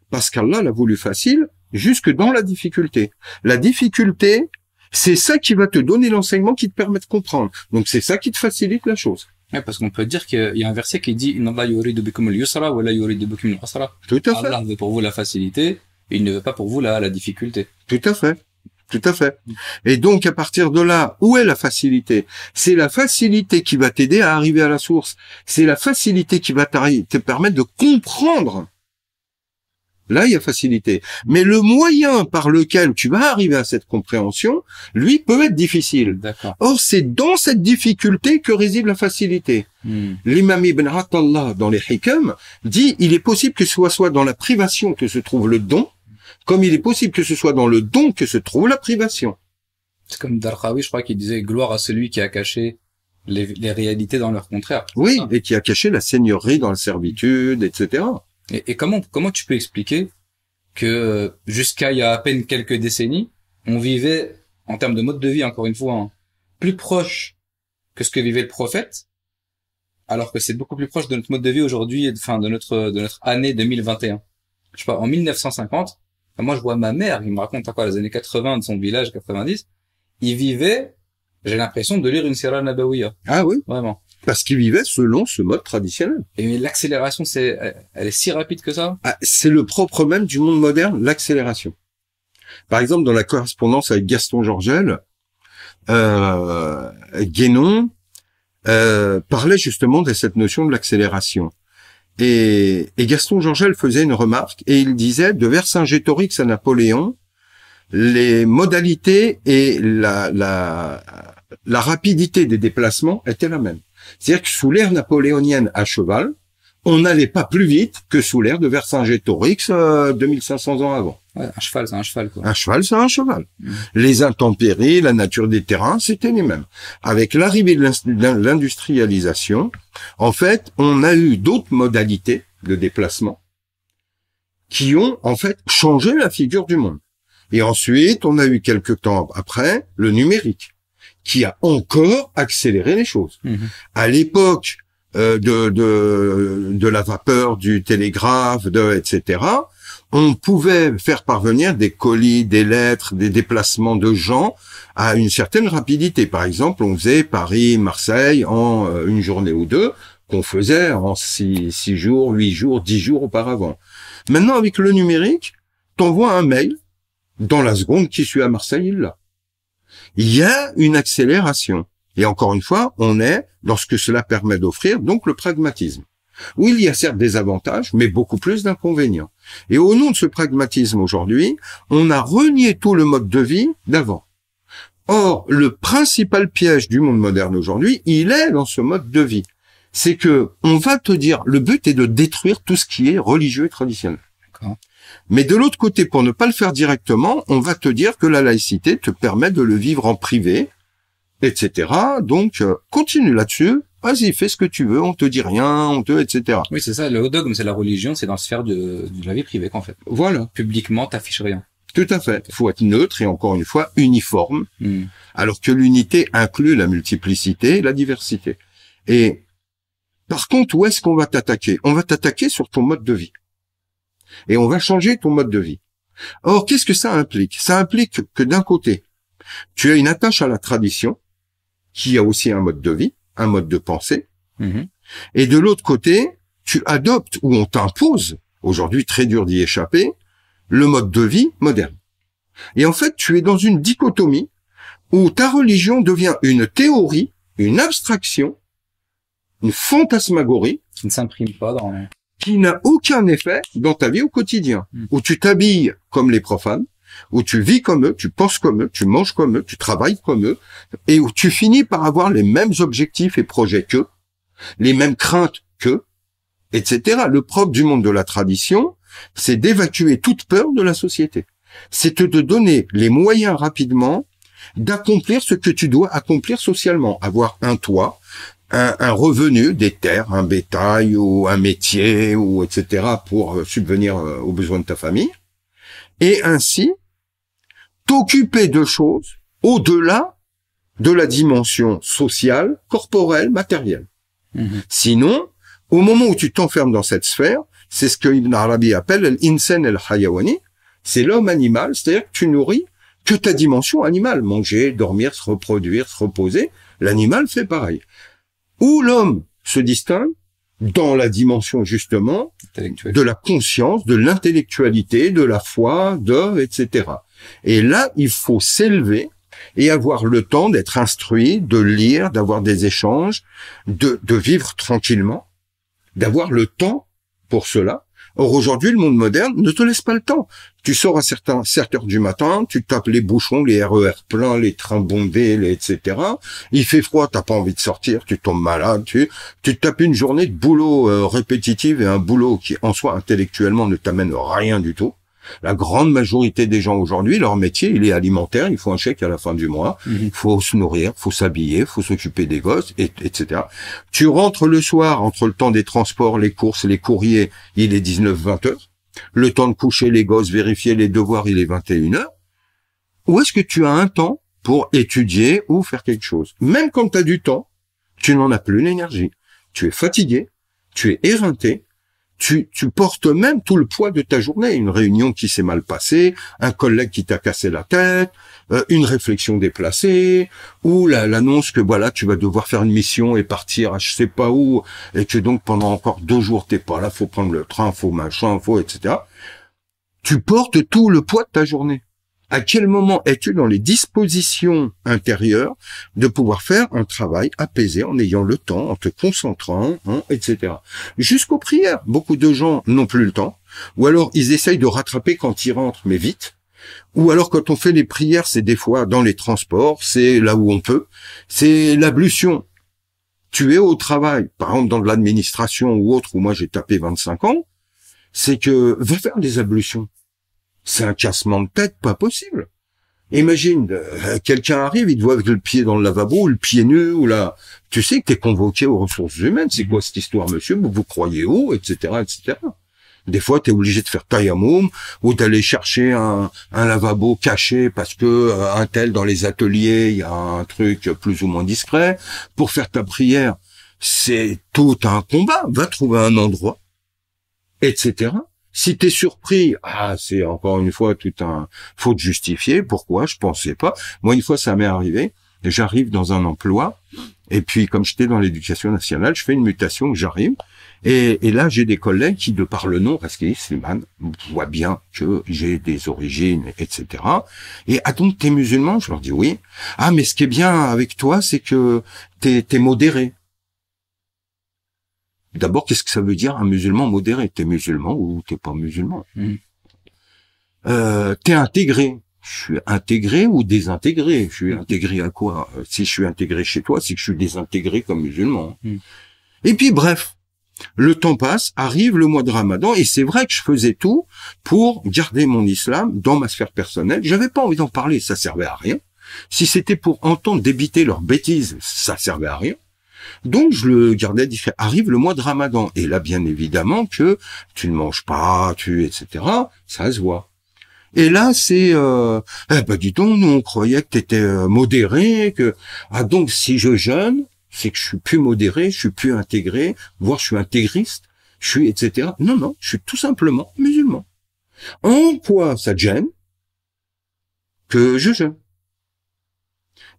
parce qu'Allah l'a voulu facile jusque dans la difficulté. La difficulté, c'est ça qui va te donner l'enseignement qui te permet de comprendre. Donc c'est ça qui te facilite la chose. Ouais, parce qu'on peut dire qu'il y a un verset qui dit Allah veut pour vous la facilité, il ne veut pas pour vous la, la difficulté. Tout à fait. Tout à fait. Et donc, à partir de là, où est la facilité C'est la facilité qui va t'aider à arriver à la source. C'est la facilité qui va te permettre de comprendre Là, il y a facilité. Mais le moyen par lequel tu vas arriver à cette compréhension, lui, peut être difficile. Or, c'est dans cette difficulté que réside la facilité. Hmm. L'imam Ibn al-hattallah dans les Hikam, dit, il est possible que ce soit, soit dans la privation que se trouve le don, comme il est possible que ce soit dans le don que se trouve la privation. C'est comme Darqawi, je crois, qu'il disait, gloire à celui qui a caché les, les réalités dans leur contraire. Oui, ah. et qui a caché la seigneurie dans la servitude, etc. Et, comment comment tu peux expliquer que euh, jusqu'à il y a à peine quelques décennies, on vivait en termes de mode de vie, encore une fois, hein, plus proche que ce que vivait le prophète, alors que c'est beaucoup plus proche de notre mode de vie aujourd'hui et de, de notre de notre année 2021. Je sais pas, en 1950, ben moi je vois ma mère, il me raconte à quoi les années 80 de son village 90, il vivait, j'ai l'impression de lire une Sierra Nabawiya. Ah oui, vraiment parce qu'ils vivaient selon ce mode traditionnel. Et l'accélération, c'est, elle est si rapide que ça ah, C'est le propre même du monde moderne, l'accélération. Par exemple, dans la correspondance avec Gaston Georgel, euh, Guénon euh, parlait justement de cette notion de l'accélération. Et, Gaston Georgel faisait une remarque et il disait de Vercingétorix à Napoléon, les modalités et la, la rapidité des déplacements étaient la même. C'est-à-dire que sous l'ère napoléonienne à cheval, on n'allait pas plus vite que sous l'ère de Vercingétorix 2500 euh, ans avant. un cheval, c'est un cheval. Quoi. Un cheval, c'est un cheval. Mm. Les intempéries, la nature des terrains, c'était les mêmes. Avec l'arrivée de l'industrialisation, en fait, on a eu d'autres modalités de déplacement qui ont en fait changé la figure du monde. Et ensuite, on a eu quelques temps après le numérique qui a encore accéléré les choses. Mhm. À l'époque euh, de, de, la vapeur, du télégraphe, de, etc., on pouvait faire parvenir des colis, des lettres, des déplacements de gens à une certaine rapidité. Par exemple, on faisait Paris-Marseille en euh, une journée ou deux, qu'on faisait en six, six jours, huit jours, dix jours auparavant. Maintenant, avec le numérique, t'envoies un mail, dans la seconde qui suit à Marseille, il il y a une accélération. Et encore une fois, on est lorsque cela permet d'offrir donc le pragmatisme. Oui, il y a certes des avantages, mais beaucoup plus d'inconvénients. Et au nom de ce pragmatisme aujourd'hui, on a renié tout le mode de vie d'avant. Or, le principal piège du monde moderne aujourd'hui, il est dans ce mode de vie. C'est que on va te dire, le but est de détruire tout ce qui est religieux et traditionnel. Mais de l'autre côté, pour ne pas le faire directement, on va te dire que la laïcité te permet de le vivre en privé, etc. Donc, euh, continue là-dessus. Vas-y, fais ce que tu veux, on te dit rien, on te, etc. Oui, c'est ça, le dogme, c'est la religion, c'est dans la sphère de, la vie privée, qu'en fait. Voilà. Publiquement, t'affiches rien. Tout à fait. faut être neutre et encore une fois uniforme, hmm. alors que l'unité inclut la multiplicité la diversité. Et par contre, où est-ce qu'on va t'attaquer On va t'attaquer sur ton mode de vie et on va changer ton mode de vie. Or, qu'est-ce que ça implique Ça implique que d'un côté, tu as une attache à la tradition, qui a aussi un mode de vie, un mode de pensée, mm-hmm. et de l'autre côté, tu adoptes ou on t'impose, aujourd'hui très dur d'y échapper, le mode de vie moderne. Et en fait, tu es dans une dichotomie où ta religion devient une théorie, une abstraction, une fantasmagorie. Qui ne s'imprime pas dans qui n'a aucun effet dans ta vie au quotidien, hmm. où tu t'habilles comme les profanes, où tu vis comme eux, tu penses comme eux, tu manges comme eux, tu travailles comme eux, et où tu finis par avoir les mêmes objectifs et projets qu'eux, les mêmes craintes qu'eux, etc. Le propre du monde de la tradition, c'est d'évacuer toute peur de la société. C'est de te donner les moyens rapidement d'accomplir ce que tu dois accomplir socialement, avoir un toit, un, revenu des terres, un bétail ou un métier ou etc. pour euh, subvenir euh, aux besoins de ta famille, et ainsi t'occuper de choses au-delà de la dimension sociale, corporelle, matérielle. Mhm. Sinon, au moment où tu t'enfermes dans cette sphère, c'est ce que Ibn Arabi appelle l'insan el-hayawani, c'est l'homme animal, c'est-à-dire que tu nourris que ta dimension animale, manger, dormir, se reproduire, se reposer, l'animal fait pareil où l'homme se distingue dans la dimension justement de la conscience, de l'intellectualité, de la foi, de etc. Et là, il faut s'élever et avoir le temps d'être instruit, de lire, d'avoir des échanges, de vivre tranquillement, d'avoir le temps pour cela. Or aujourd'hui, le monde moderne ne te laisse pas le temps. Tu sors à certains, heures du matin, tu tapes les bouchons, les RER e pleins, les trains bondés, les etc. Il fait froid, t'as pas envie de sortir, tu tombes malade, tu, tu tapes une journée de boulot euh, répétitive et un boulot qui en soi intellectuellement ne t'amène rien du tout. La grande majorité des gens aujourd'hui, leur métier, il est alimentaire, il faut un chèque à la fin du mois, mhm. il faut se nourrir, faut s'habiller, faut s'occuper des gosses, et, etc. Tu rentres le soir, entre le temps des transports, les courses, les courriers, il est 19-20 heures le temps de coucher les gosses, vérifier les devoirs, il est 21 heures. Ou est-ce que tu as un temps pour étudier ou faire quelque chose Même quand tu as du temps, tu n'en as plus l'énergie. Tu es fatigué, tu es éreinté, tu, portes même tout le poids de ta journée. Une réunion qui s'est mal passée, un collègue qui t'a cassé la tête, euh, une réflexion déplacée, ou l'annonce que voilà, tu vas devoir faire une mission et partir à je sais pas où, et que donc pendant encore deux jours t'es pas là, faut prendre le train, faut machin, faut etc. Tu portes tout le poids de ta journée à quel moment es-tu dans les dispositions intérieures de pouvoir faire un travail apaisé en ayant le temps, en te concentrant, hein, etc. Jusqu'aux prières. Beaucoup de gens n'ont plus le temps, ou alors ils essayent de rattraper quand ils rentrent, mais vite. Ou alors quand on fait les prières, c'est des fois dans les transports, c'est là où on peut, c'est l'ablution. Tu es au travail, par exemple dans l'administration ou autre, où moi j'ai tapé 25 ans, c'est que va faire des ablutions. C'est un cassement de tête pas possible. Imagine, euh, quelqu'un arrive, il te voit avec le pied dans le lavabo, ou le pied nu, ou là, tu sais que es convoqué aux ressources humaines, c'est quoi cette histoire, monsieur, vous croyez où, etc., etc. Des fois, tu es obligé de faire tayammum ou d'aller chercher un, un, lavabo caché parce que euh, un tel dans les ateliers, il y a un truc plus ou moins discret. Pour faire ta prière, c'est tout un combat. Va trouver un endroit, etc. Si t'es surpris, ah, c'est encore une fois tout un faute justifiée. Pourquoi Je pensais pas. Moi, une fois, ça m'est arrivé. J'arrive dans un emploi et puis, comme j'étais dans l'éducation nationale, je fais une mutation, j'arrive et, là, j'ai des collègues qui, de par le nom, parce qu'ils voient bien que j'ai des origines, etc. Et ah donc t'es musulman Je leur dis oui. Ah mais ce qui est bien avec toi, c'est que t'es modéré. D'abord, qu'est-ce que ça veut dire un musulman modéré T'es musulman ou t'es pas musulman mm. euh, T'es intégré. Je suis intégré ou désintégré Je suis intégré à quoi euh, Si je suis intégré chez toi, c'est que je suis désintégré comme musulman. Mm. Et puis bref, le temps passe, arrive le mois de Ramadan, et c'est vrai que je faisais tout pour garder mon islam dans ma sphère personnelle. J'avais pas envie d'en parler, ça servait à rien. Si c'était pour entendre débiter leurs bêtises, ça servait à rien. Donc je le gardais différent. Arrive le mois de Ramadan et là bien évidemment que tu ne manges pas, tu etc. Ça se voit. Et là, c'est, euh, eh ben, dis donc, nous on croyait que tu étais euh, modéré, que ah donc si je jeûne, c'est que je suis plus modéré, je suis plus intégré, voire je suis intégriste, je suis etc. Non non, je suis tout simplement musulman. En quoi ça te gêne que je jeûne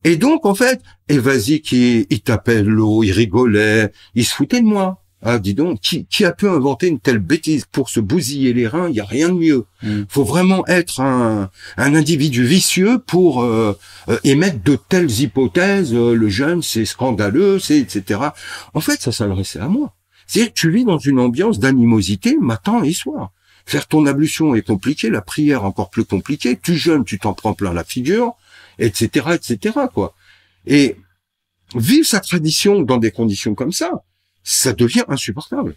et donc, en fait, et vas-y, qui, il tapait l'eau, il rigolait, il se foutait de moi. Ah, dis donc, qui, a pu inventer une telle bêtise pour se bousiller les reins Il y a rien de mieux. Mm. Faut vraiment être un, individu vicieux pour euh, euh, émettre de telles hypothèses. Euh, le jeûne, c'est scandaleux, c'est etc. En fait, ça s'adressait à moi. C'est-à-dire tu vis dans une ambiance d'animosité matin et soir. Faire ton ablution est compliqué, la prière encore plus compliquée. Tu jeûnes, tu t'en prends plein la figure etc., etc., quoi. Et vivre sa tradition dans des conditions comme ça, ça devient insupportable.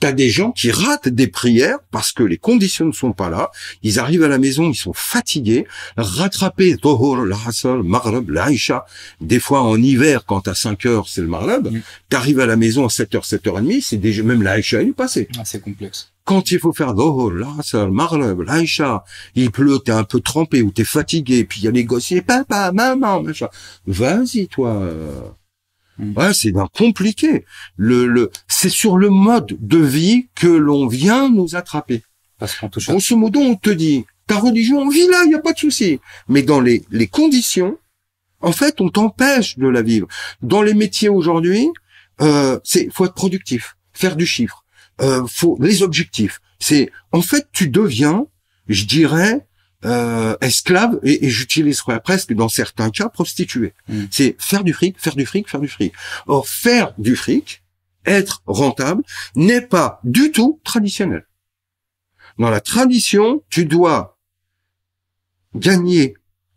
T'as des gens qui ratent des prières parce que les conditions ne sont pas là. Ils arrivent à la maison, ils sont fatigués, rattrapés. Des fois en hiver, quand à 5 heures, c'est le marlab, mm. tu arrives à la maison à 7 h 7 h 30 c'est déjà, même l'Aïcha, est passé. Ah, c'est complexe. Quand il faut faire Dohor, Asr, marlab, l'Aïcha, il pleut, t'es un peu trempé ou t'es fatigué, puis il y a les gosses, papa, maman, machin. Vas-y, toi. Euh, Mmh. c'est bien compliqué. Le, le, c'est sur le mode de vie que l'on vient nous attraper. Parce ce Grosso modo, on te dit, ta religion, on vit là, il n'y a pas de souci. Mais dans les, les conditions, en fait, on t'empêche de la vivre. Dans les métiers aujourd'hui, euh, c'est faut être productif, faire du chiffre, euh, faut les objectifs. C'est en fait, tu deviens, je dirais, euh, esclave, et, et j'utiliserais presque dans certains cas prostituée. Mm. C'est faire du fric, faire du fric, faire du fric. Or, faire du fric, être rentable, n'est pas du tout traditionnel. Dans la tradition, tu dois gagner,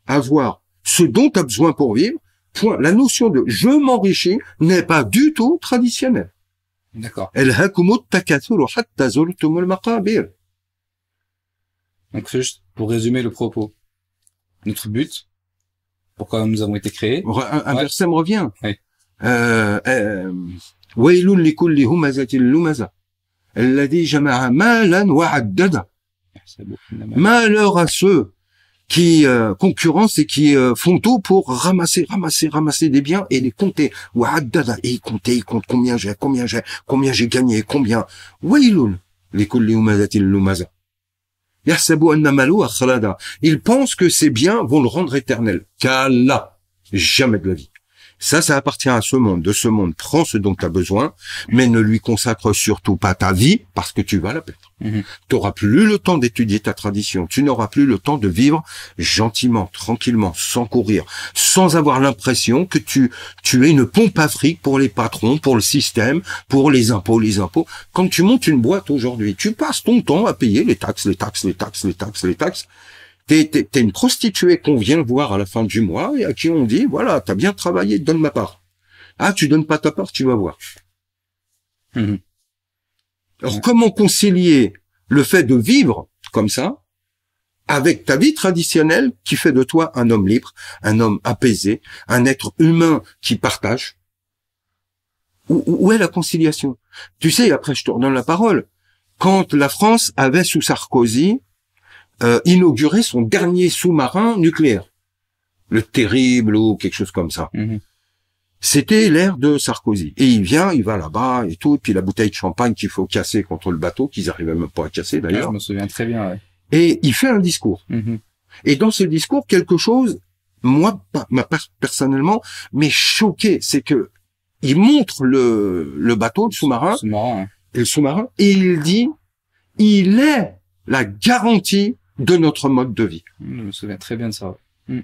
avoir ce dont tu as besoin pour vivre. Point. La notion de je m'enrichis n'est pas du tout traditionnelle. D'accord. Donc c'est pour résumer le propos, notre but, pourquoi nous avons été créés. Un, verset me revient. Oui. ويل لكل همزة لمزة الذي جمع مالا Malheur à ceux qui euh, concurrencent et qui euh, font tout pour ramasser, ramasser, ramasser des biens et les compter. Wa'addada, et ils comptent, ils comptent combien j'ai, combien j'ai, combien j'ai gagné, combien. Wailul, les il pense que ses biens vont le rendre éternel. Kala. Jamais de la vie. Ça, ça appartient à ce monde. De ce monde, prends ce dont tu as besoin, mais ne lui consacre surtout pas ta vie parce que tu vas la perdre. Mhm. Tu n'auras plus le temps d'étudier ta tradition. Tu n'auras plus le temps de vivre gentiment, tranquillement, sans courir, sans avoir l'impression que tu, tu es une pompe à fric pour les patrons, pour le système, pour les impôts, les impôts. Quand tu montes une boîte aujourd'hui, tu passes ton temps à payer les taxes, les taxes, les taxes, les taxes, les taxes. T'es, une prostituée qu'on vient voir à la fin du mois et à qui on dit, voilà, t'as bien travaillé, donne ma part. Ah, tu donnes pas ta part, tu vas voir. Mhm. Alors comment concilier le fait de vivre comme ça avec ta vie traditionnelle qui fait de toi un homme libre, un homme apaisé, un être humain qui partage où, est la conciliation Tu sais, après je te redonne la parole, quand la France avait sous Sarkozy euh, inauguré son dernier sous-marin nucléaire, le terrible ou quelque chose comme ça. Mm-hmm. C'était l'ère de Sarkozy. Et il vient, il va là-bas et tout, et puis la bouteille de champagne qu'il faut casser contre le bateau, qu'ils arrivaient même pas à casser ah, d'ailleurs. Je me souviens très bien, Et il fait un discours. Mhm. Et dans ce discours, quelque chose, moi, personnellement, m'est choqué, c'est que il montre le, bateau, le sous-marin, et le sous-marin, et il dit, il est la garantie de notre mode de vie. Je me souviens très bien de ça. Mm.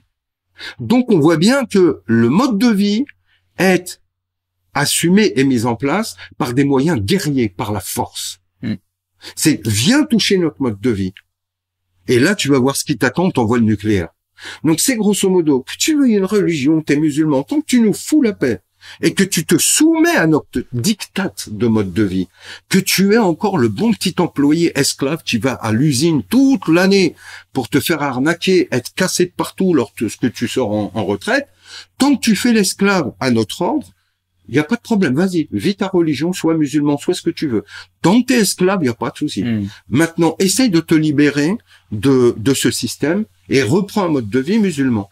Donc on voit bien que le mode de vie est assumé et mise en place par des moyens guerriers, par la force. Hmm. C'est viens toucher notre mode de vie. Et là, tu vas voir ce qui t'attend, ton vol nucléaire. Donc c'est grosso modo, que tu veux une religion, t'es musulman, tant que tu nous fous la paix, et que tu te soumets à notre dictate de mode de vie, que tu es encore le bon petit employé esclave qui va à l'usine toute l'année pour te faire arnaquer, être cassé de partout lorsque tu sors en, retraite, tant que tu fais l'esclave à notre ordre, il n'y a pas de problème, vas-y, vis ta religion, sois musulman, sois ce que tu veux. Tant que es esclave, il n'y a pas de souci. Hmm. Maintenant, essaye de te libérer de, de ce système et reprends un mode de vie musulman,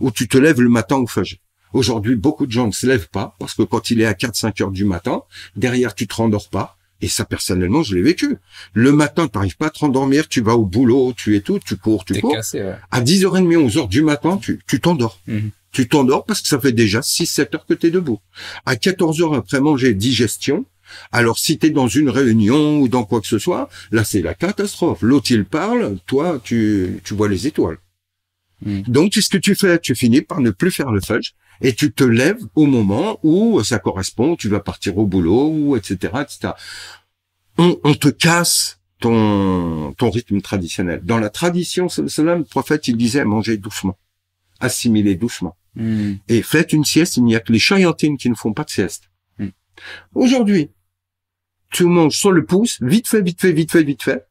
où tu te lèves le matin au fajr, Aujourd'hui, beaucoup de gens ne se lèvent pas parce que quand il est à 4-5 heures du matin, derrière, tu te rendors pas. Et ça, personnellement, je l'ai vécu. Le matin, tu n'arrives pas à te rendormir, tu vas au boulot, tu es tout, tu cours, tu cours. À 10h30, 11h du matin, tu, t'endors. Mhm. Tu t'endors parce que ça fait déjà 6-7 heures que tu es debout. À 14h après manger, digestion, alors si tu es dans une réunion ou dans quoi que ce soit, là c'est la catastrophe. L'autre il parle, toi tu, tu vois les étoiles. Mhm. Donc ce que tu fais Tu finis par ne plus faire le fudge et tu te lèves au moment où ça correspond, tu vas partir au boulot, ou etc., etc. On, te casse ton, ton rythme traditionnel. Dans la tradition cela le prophète, il disait manger doucement, assimiler doucement. Hmm. Et faites une sieste, il n'y a que les chayantines qui ne font pas de sieste. Hmm. Aujourd'hui, tu manges sur le pouce, vite fait, vite fait, vite fait, vite fait,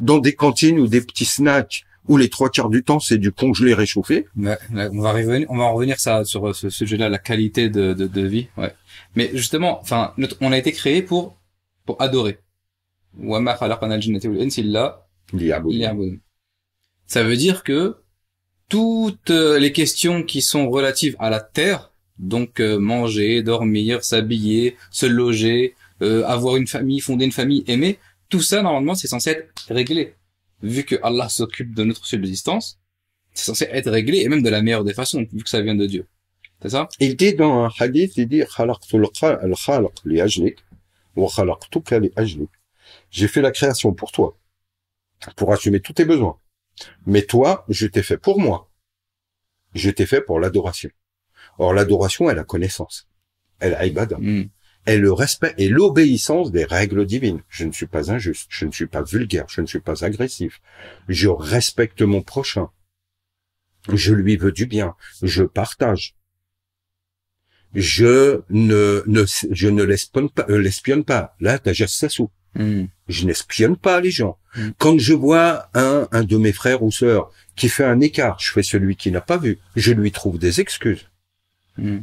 dans des cantines ou des petits snacks où les trois quarts du temps c'est du congelé réchauffé. Ouais, on va revenir, on va revenir ça sur euh, ce sujet-là, la qualité de, vie. Mais justement, enfin, on a été créé pour pour adorer. Ça veut dire que toutes euh, les questions qui sont relatives à la terre, donc euh, manger, dormir, s'habiller, se loger, avoir une famille, fonder une famille, aimer, tout ça normalement c'est censé être réglé vu que Allah s'occupe de notre subsistance, c'est censé être réglé et même de la meilleure des façons, vu que ça vient de Dieu. C'est ça Il dit dans un hadith, il dit J'ai fait la création pour toi, pour assumer tous tes besoins. Mais toi, je t'ai fait pour moi. Je t'ai fait pour l'adoration. Or, l'adoration est la connaissance. Elle a ibadah. Hmm est le respect et l'obéissance des règles divines. Je ne suis pas injuste, je ne suis pas vulgaire, je ne suis pas agressif. Je respecte mon prochain. Je lui veux du bien, je partage. Je ne, je ne l'espionne pas, euh, l'espionne pas. Là, t'as ça sous hmm. Je n'espionne pas les gens. Hmm. Quand je vois un, un de mes frères ou sœurs qui fait un écart, je fais celui qui n'a pas vu. Je lui trouve des excuses. Hmm.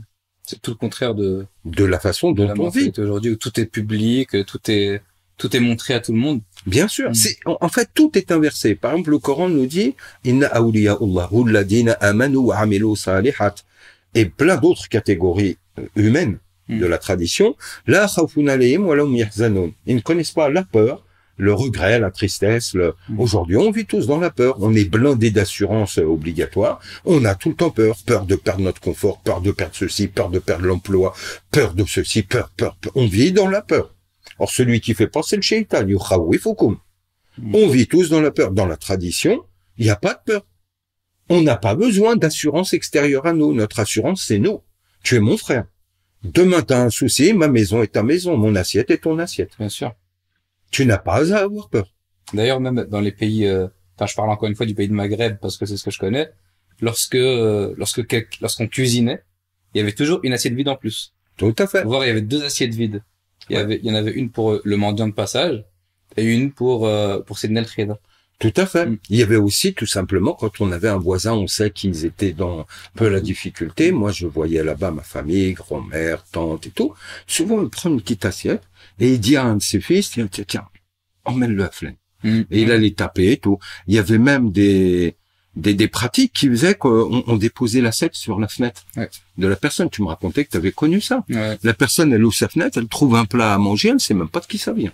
C'est tout le contraire de de la façon dont on vit aujourd'hui où tout est public, euh, tout est tout est montré à tout le monde. Bien sûr. Mm. C'est en, fait tout est inversé. Par exemple, le Coran nous dit inna amanu wa amilu salihat et plein d'autres catégories euh, humaines mm. de la tradition la khawfun alayhim wa yahzanun. Ils ne connaissent pas la peur le regret, la tristesse. Le... Mm. Aujourd'hui, on vit tous dans la peur. On est blindé d'assurance euh, obligatoire. On a tout le temps peur. Peur de perdre notre confort, peur de perdre ceci, peur de perdre l'emploi, peur de ceci, peur, peur, peur. On vit dans la peur. Or, celui qui fait penser, c'est le shaitan. foukoum. Mm. On vit tous dans la peur. Dans la tradition, il n'y a pas de peur. On n'a pas besoin d'assurance extérieure à nous. Notre assurance, c'est nous. Tu es mon frère. Demain, tu as un souci, ma maison est ta maison, mon assiette est ton assiette. Bien sûr tu n'as pas à avoir peur. D'ailleurs, même dans les pays, euh, enfin, je parle encore une fois du pays de Maghreb parce que c'est ce que je connais. Lorsque, euh, lorsque, lorsqu'on cuisinait, il y avait toujours une assiette vide en plus. Tout à fait. Voir, il y avait deux assiettes vides. Il y avait, y en avait une pour euh, le mendiant de passage et une pour euh, pour Sidney Tout à fait. Mm. Il y avait aussi, tout simplement, quand on avait un voisin, on sait qu'ils étaient dans un peu la difficulté. Mm. Moi, je voyais là-bas ma famille, grand-mère, tante et tout. Souvent, on prend une petite assiette, et il dit à un de ses fils, tiens, tiens, emmène-le à mm, Et il mm. allait taper et tout. Il y avait même des, des, des pratiques qui faisaient qu'on on déposait l'assiette sur la fenêtre ouais. de la personne. Tu me racontais que tu avais connu ça. La personne, elle ouvre sa fenêtre, elle trouve un plat à manger, elle sait même pas de qui ça vient.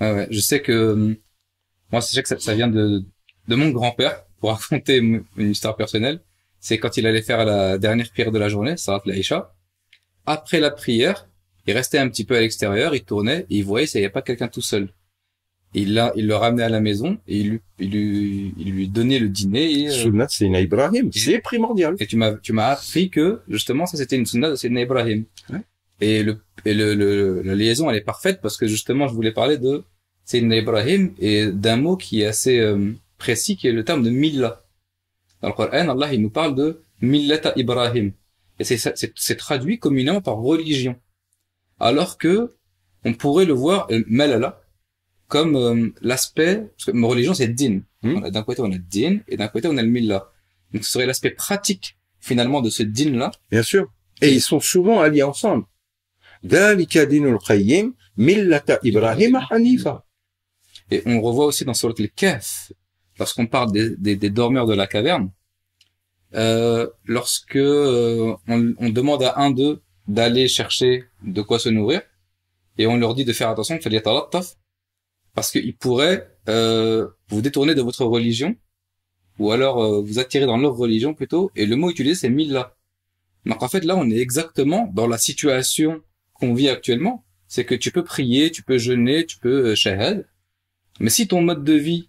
Ah ouais, je sais que euh, moi, c'est que ça, vient de, de mon grand-père, pour raconter une histoire personnelle. C'est quand il allait faire la dernière prière de la journée, ça la l'Aïcha. Après la prière, il restait un petit peu à l'extérieur, il tournait il voyait s'il n'y avait pas quelqu'un tout seul. il, il le ramenait à la maison et il lui, il lui, donnait le dîner. Et, euh, sunna de Sayyidina Ibrahim, c'est primordial. Et tu m'as, tu m'as appris que justement ça c'était une sunna de Sayyidina Ibrahim. Ouais. Et le, le, la liaison elle est parfaite parce que justement je voulais parler de une Ibrahim et d'un mot qui est assez euh, précis qui est le terme de milla. Dans le Coran, Allah il nous parle de millata Ibrahim et c'est, c'est, c'est traduit communément par religion alors que on pourrait le voir euh, malala comme euh, l'aspect parce que ma religion c'est din. Hmm. D'un côté on a din et d'un côté on a le milla Donc ce serait l'aspect pratique finalement de ce din là. Bien sûr. Et ils sont souvent alliés ensemble. Et on revoit aussi dans Surat al-Kahf, lorsqu'on parle des, dormeurs de la caverne, euh, lorsque euh, on, on, demande à un d'eux d'aller chercher de quoi se nourrir et on leur dit de faire attention parce qu'ils pourraient euh, vous détourner de votre religion ou alors euh, vous attirer dans leur religion plutôt et le mot utilisé c'est milla donc en fait là on est exactement dans la situation qu'on vit actuellement c'est que tu peux prier tu peux jeûner tu peux euh, shahad mais si ton mode de vie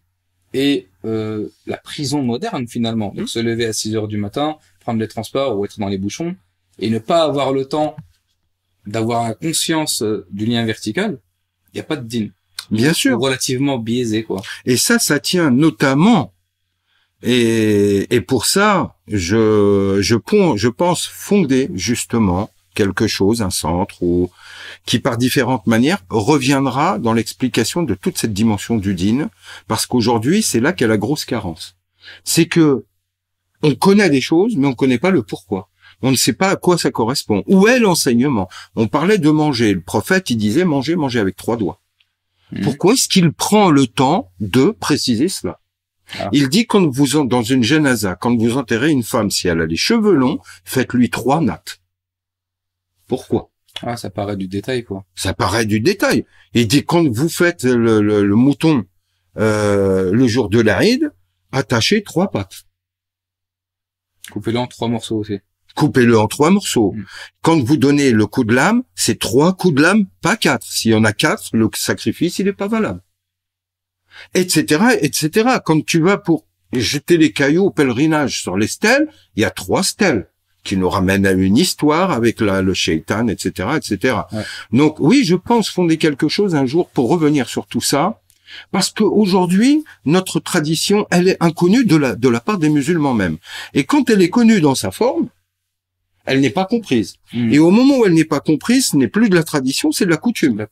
est euh, la prison moderne finalement donc mmh. se lever à 6 heures du matin prendre les transports ou être dans les bouchons et ne pas avoir le temps d'avoir conscience euh, du lien vertical, il n'y a pas de din. Bien sûr. Relativement biaisé, quoi. Et ça, ça tient notamment, et, et pour ça, je, je, je pense fonder justement quelque chose, un centre, ou qui par différentes manières reviendra dans l'explication de toute cette dimension du din, parce qu'aujourd'hui, c'est là qu'est la grosse carence. C'est que on connaît des choses, mais on ne connaît pas le pourquoi on ne sait pas à quoi ça correspond. Où est l'enseignement On parlait de manger. Le prophète, il disait manger, manger avec trois doigts. Hmm. Pourquoi est-ce qu'il prend le temps de préciser cela ah. Il dit quand vous dans une genaza, quand vous enterrez une femme, si elle a les cheveux longs, faites-lui trois nattes. Pourquoi Ah, ça paraît du détail quoi. Ça paraît du détail. Il dit quand vous faites le, mouton euh, le jour de l'Aïd, attachez trois pattes. Coupez-le en trois morceaux aussi coupez-le en trois morceaux. Mm. Quand vous donnez le coup de lame, c'est trois coups de lame, pas quatre. S'il y en a quatre, le sacrifice, il n'est pas valable. Etc., etc. Quand tu vas pour jeter les cailloux au pèlerinage sur les stèles, il y a trois stèles qui nous ramènent à une histoire avec le shaitan, etc., etc. Donc oui, je pense fonder quelque chose un jour pour revenir sur tout ça, parce que aujourd'hui notre tradition, elle est inconnue de la, de la part des musulmans même. Et quand elle est connue dans sa forme, elle n'est pas comprise. Hmm. Et au moment où elle n'est pas comprise, ce n'est plus de la tradition, c'est de la coutume.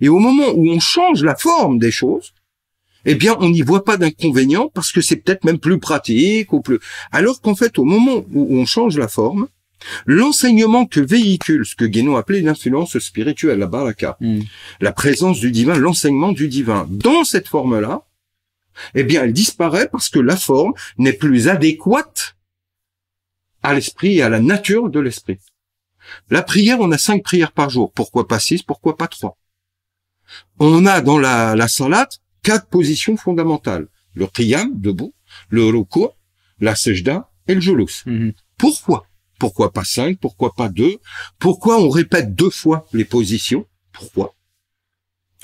Et au moment où on change la forme des choses, eh bien, on n'y voit pas d'inconvénient parce que c'est peut-être même plus pratique ou plus. Alors qu'en fait, au moment où on change la forme, l'enseignement que véhicule ce que Guénon appelait l'influence spirituelle, la baraka, hmm. la présence du divin, l'enseignement du divin, dans cette forme-là, eh bien, elle disparaît parce que la forme n'est plus adéquate à l'esprit et à la nature de l'esprit. La prière, on a cinq prières par jour. Pourquoi pas six Pourquoi pas trois On a dans la, la salate quatre positions fondamentales. Le qiyam, debout, le roko, la sejda et le julus. Mhm. Pourquoi Pourquoi pas cinq Pourquoi pas deux Pourquoi on répète deux fois les positions Pourquoi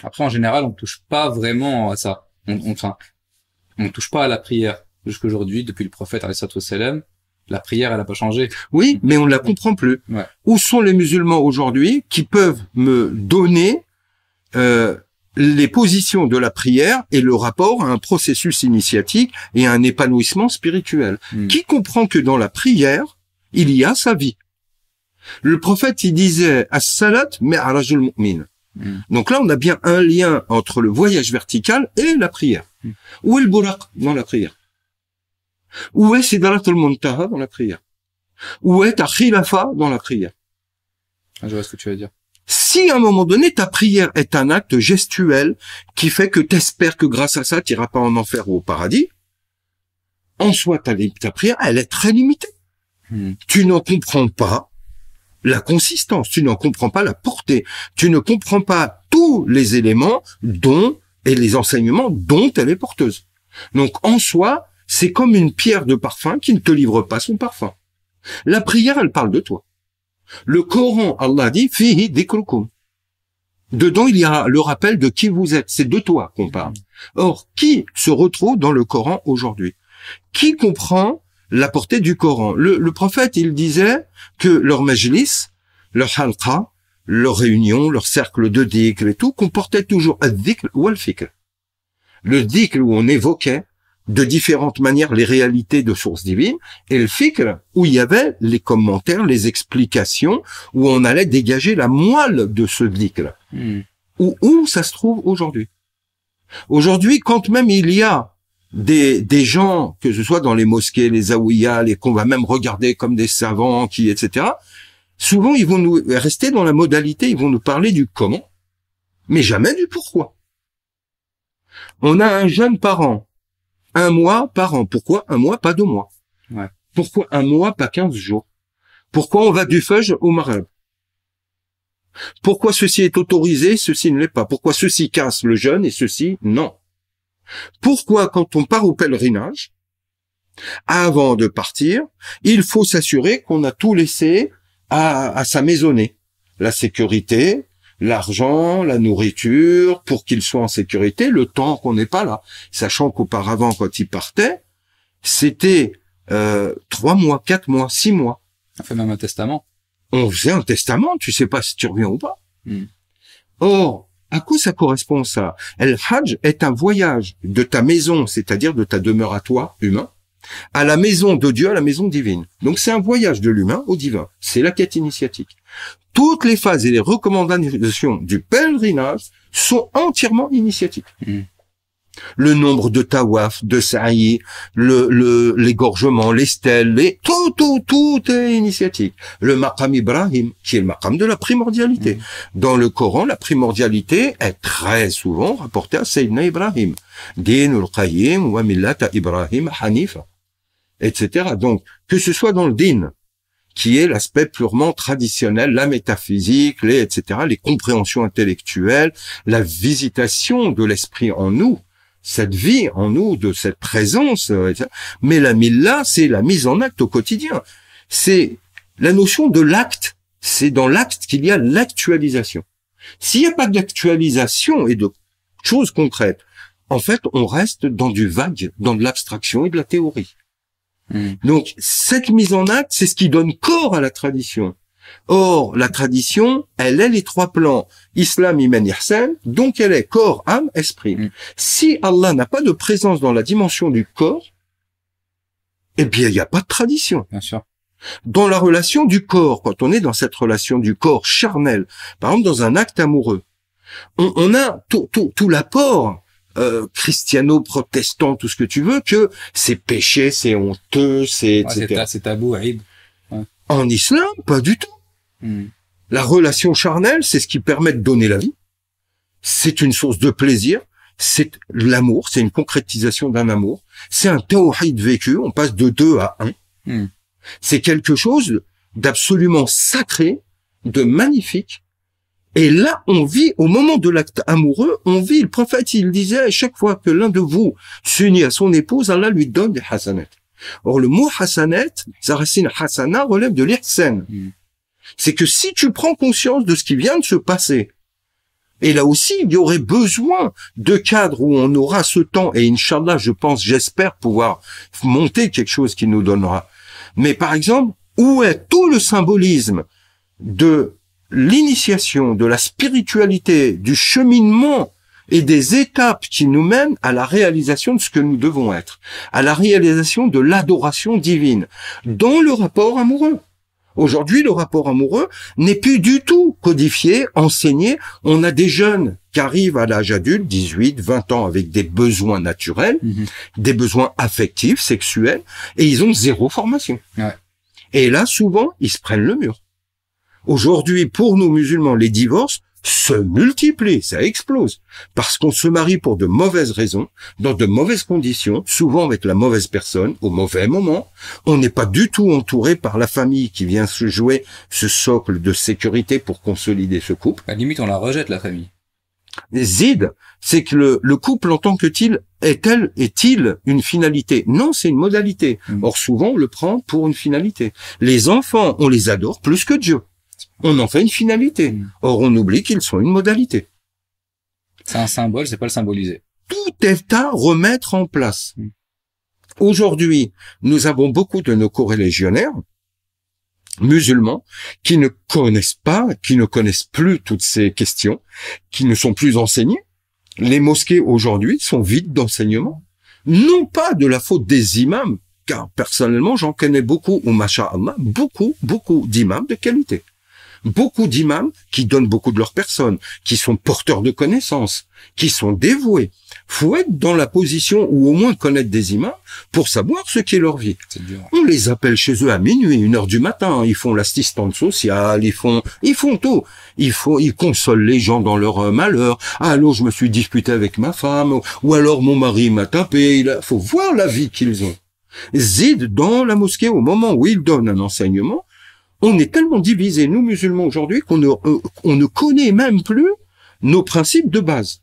Après, en général, on touche pas vraiment à ça. On, on, enfin, on touche pas à la prière jusqu'aujourd'hui depuis le prophète salam. La prière, elle n'a pas changé. Oui, mm-hmm. mais on ne la comprend plus. Où sont les musulmans aujourd'hui qui peuvent me donner euh, les positions de la prière et le rapport à un processus initiatique et à un épanouissement spirituel mm. Qui comprend que dans la prière, il y a sa vie Le prophète, il disait « As-salat ar-rajul mu'min mm. ». Donc là, on a bien un lien entre le voyage vertical et la prière. Mm. Où est le boulak dans la prière où est al dans la prière Où est ta khilafa dans la prière ah, Je vois ce que tu veux dire. Si à un moment donné, ta prière est un acte gestuel qui fait que t'espères que grâce à ça, tu n'iras pas en enfer ou au paradis, en soi, ta, prière, elle est très limitée. Hmm. Tu n'en comprends pas la consistance, tu n'en comprends pas la portée, tu ne comprends pas tous les éléments dont et les enseignements dont elle est porteuse. Donc en soi, c'est comme une pierre de parfum qui ne te livre pas son parfum. La prière, elle parle de toi. Le Coran, Allah dit, fihi dikrukum. Dedans, il y a le rappel de qui vous êtes. C'est de toi qu'on parle. Or, qui se retrouve dans le Coran aujourd'hui? Qui comprend la portée du Coran? Le, prophète, il disait que leur majlis, leur halqa, leur réunion, leur cercle de dhikr et tout, comportait toujours un ou al-fikr. Le dhikr où on évoquait, de différentes manières les réalités de sources divines, et le ficle où il y avait les commentaires, les explications, où on allait dégager la moelle de ce ficle. Hmm. Où, où ça se trouve aujourd'hui Aujourd'hui, quand même il y a des, des gens, que ce soit dans les mosquées, les aouïas, les qu'on va même regarder comme des savants, qui, etc., souvent ils vont nous rester dans la modalité, ils vont nous parler du comment, mais jamais du pourquoi. On a un jeune parent un mois par an. Pourquoi un mois, pas deux mois Pourquoi un mois, pas quinze jours Pourquoi on va du feuge au marin? Pourquoi ceci est autorisé, ceci ne l'est pas Pourquoi ceci casse le jeûne et ceci non Pourquoi quand on part au pèlerinage, avant de partir, il faut s'assurer qu'on a tout laissé à, à sa maisonnée La sécurité, l'argent, la nourriture, pour qu'ils soient en sécurité, le temps qu'on n'est pas là. Sachant qu'auparavant, quand ils partaient, c'était euh, trois mois, quatre mois, six mois. On fait même un testament. On faisait un testament, tu sais pas si tu reviens ou pas. Hmm. Or, à quoi ça correspond ça El Hajj est un voyage de ta maison, c'est-à-dire de ta demeure à toi, humain, à la maison de Dieu, à la maison divine. Donc c'est un voyage de l'humain au divin. C'est la quête initiatique toutes les phases et les recommandations du pèlerinage sont entièrement initiatiques. Mm. Le nombre de tawaf, de sa'i, le, l'égorgement, les stèles, les, tout, tout, tout est initiatique. Le maqam Ibrahim, qui est le maqam de la primordialité. Mm. Dans le Coran, la primordialité est très souvent rapportée à Sayyidina Ibrahim. Dinul qayyim wa millata Ibrahim hanifa. Etc. Donc, que ce soit dans le din, qui est l'aspect purement traditionnel, la métaphysique, les etc., les compréhensions intellectuelles, la visitation de l'esprit en nous, cette vie en nous, de cette présence. Euh, etc. Mais la là, c'est la mise en acte au quotidien. C'est la notion de l'acte. C'est dans l'acte qu'il y a l'actualisation. S'il n'y a pas d'actualisation et de choses concrètes, en fait, on reste dans du vague, dans de l'abstraction et de la théorie. Mm. Donc cette mise en acte, c'est ce qui donne corps à la tradition. Or, la tradition, elle est les trois plans, islam, iman, ihsan, donc elle est corps, âme, esprit. Mm. Si Allah n'a pas de présence dans la dimension du corps, eh bien, il n'y a pas de tradition. Bien Dans la relation du corps, quand on est dans cette relation du corps charnel, par exemple dans un acte amoureux, on, a tout l'apport euh, cristiano protestant tout ce que tu veux que c'est péché c'est honteux c'est c'est tabou ouais. en islam pas du tout hmm. la relation charnelle c'est ce qui permet de donner la vie c'est une source de plaisir c'est l'amour c'est une concrétisation d'un amour c'est un tawhid vécu on passe de deux à un hmm. c'est quelque chose d'absolument sacré de magnifique et là, on vit, au moment de l'acte amoureux, on vit, le prophète, il disait, à chaque fois que l'un de vous s'unit à son épouse, Allah lui donne des hasanat. Or, le mot hasanet, sa racine hasana relève de l'ihsan. Mm. C'est que si tu prends conscience de ce qui vient de se passer, et là aussi, il y aurait besoin de cadres où on aura ce temps, et Inch'Allah, je pense, j'espère pouvoir monter quelque chose qui nous donnera. Mais par exemple, où est tout le symbolisme de l'initiation de la spiritualité, du cheminement et des étapes qui nous mènent à la réalisation de ce que nous devons être, à la réalisation de l'adoration divine, dans le rapport amoureux. Aujourd'hui, le rapport amoureux n'est plus du tout codifié, enseigné. On a des jeunes qui arrivent à l'âge adulte, 18, 20 ans, avec des besoins naturels, mhm. des besoins affectifs, sexuels, et ils ont zéro formation. Et là, souvent, ils se prennent le mur. Aujourd'hui, pour nous musulmans, les divorces se multiplient, ça explose, parce qu'on se marie pour de mauvaises raisons, dans de mauvaises conditions, souvent avec la mauvaise personne, au mauvais moment. On n'est pas du tout entouré par la famille qui vient se jouer ce socle de sécurité pour consolider ce couple. À la limite, on la rejette, la famille. Zid, c'est que le, couple en tant que tel est-elle est-il une finalité Non, c'est une modalité. Mm. Or souvent on le prend pour une finalité. Les enfants, on les adore plus que Dieu on en fait une finalité. Mm. Or, on oublie qu'ils sont une modalité. C'est un symbole, c'est pas le symboliser. Tout est à remettre en place. Mm. Aujourd'hui, nous avons beaucoup de nos corrélégionnaires musulmans qui ne connaissent pas, qui ne connaissent plus toutes ces questions, qui ne sont plus enseignés. Les mosquées aujourd'hui sont vides d'enseignement, non pas de la faute des imams, car personnellement j'en connais beaucoup, ou macha, beaucoup, beaucoup d'imams de qualité beaucoup d'imams qui donnent beaucoup de leur personne, qui sont porteurs de connaissances, qui sont dévoués. Faut être dans la position ou au moins connaître des imams pour savoir ce qu'est leur vie. On les appelle chez eux à minuit, une heure du matin. Ils font l'assistante sociale, ils font, ils font tout. Ils font, ils consolent les gens dans leur euh, malheur. Ah, allô, je me suis disputé avec ma femme, ou alors mon mari m'a tapé. Il faut voir la vie qu'ils ont. Zid, dans la mosquée, au moment où il donne un enseignement, on est tellement divisés nous musulmans aujourd'hui, qu'on ne, euh, ne connaît même plus nos principes de base.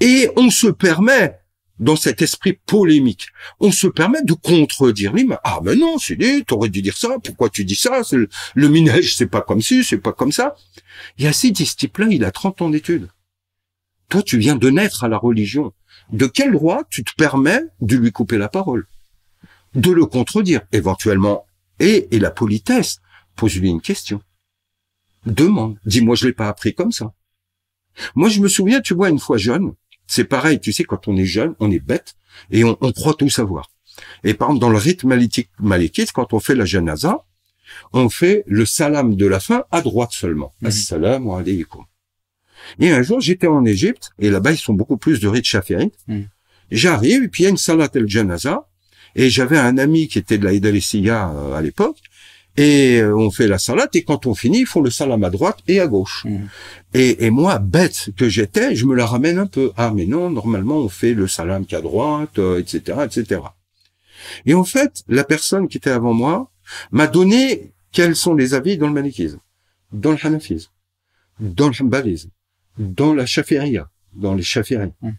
Et on se permet, dans cet esprit polémique, on se permet de contredire l'imam. Ah ben non, c'est dit, t'aurais dû dire ça, pourquoi tu dis ça Le, le minège, c'est pas comme ci, c'est pas comme ça. a ce type-là, il a 30 ans d'études. Toi, tu viens de naître à la religion. De quel droit tu te permets de lui couper la parole De le contredire, éventuellement et, la politesse. Pose-lui une question. Demande. Dis-moi, je l'ai pas appris comme ça. Moi, je me souviens, tu vois, une fois jeune, c'est pareil, tu sais, quand on est jeune, on est bête et on, croit tout savoir. Et par exemple, dans le rythme malétique quand on fait la janaza, on fait le salam de la fin à droite seulement. Mhm. Et un jour, j'étais en Égypte, et là-bas, ils sont beaucoup plus de rites chaférites. Mhm. J'arrive, et puis il y a une salat el janaza, et j'avais un ami qui était de la Idalissia euh, à l'époque, et euh, on fait la salade, et quand on finit, ils font le salam à droite et à gauche. Mm. Et, moi, bête que j'étais, je me la ramène un peu. Ah mais non, normalement on fait le salam qu'à droite, etc., euh, etc. Et en fait, la personne qui était avant moi m'a donné quels sont les avis dans le manichisme, dans le hanafisme, dans le hanbalisme, dans la chaferia, dans les shafiris. Mm.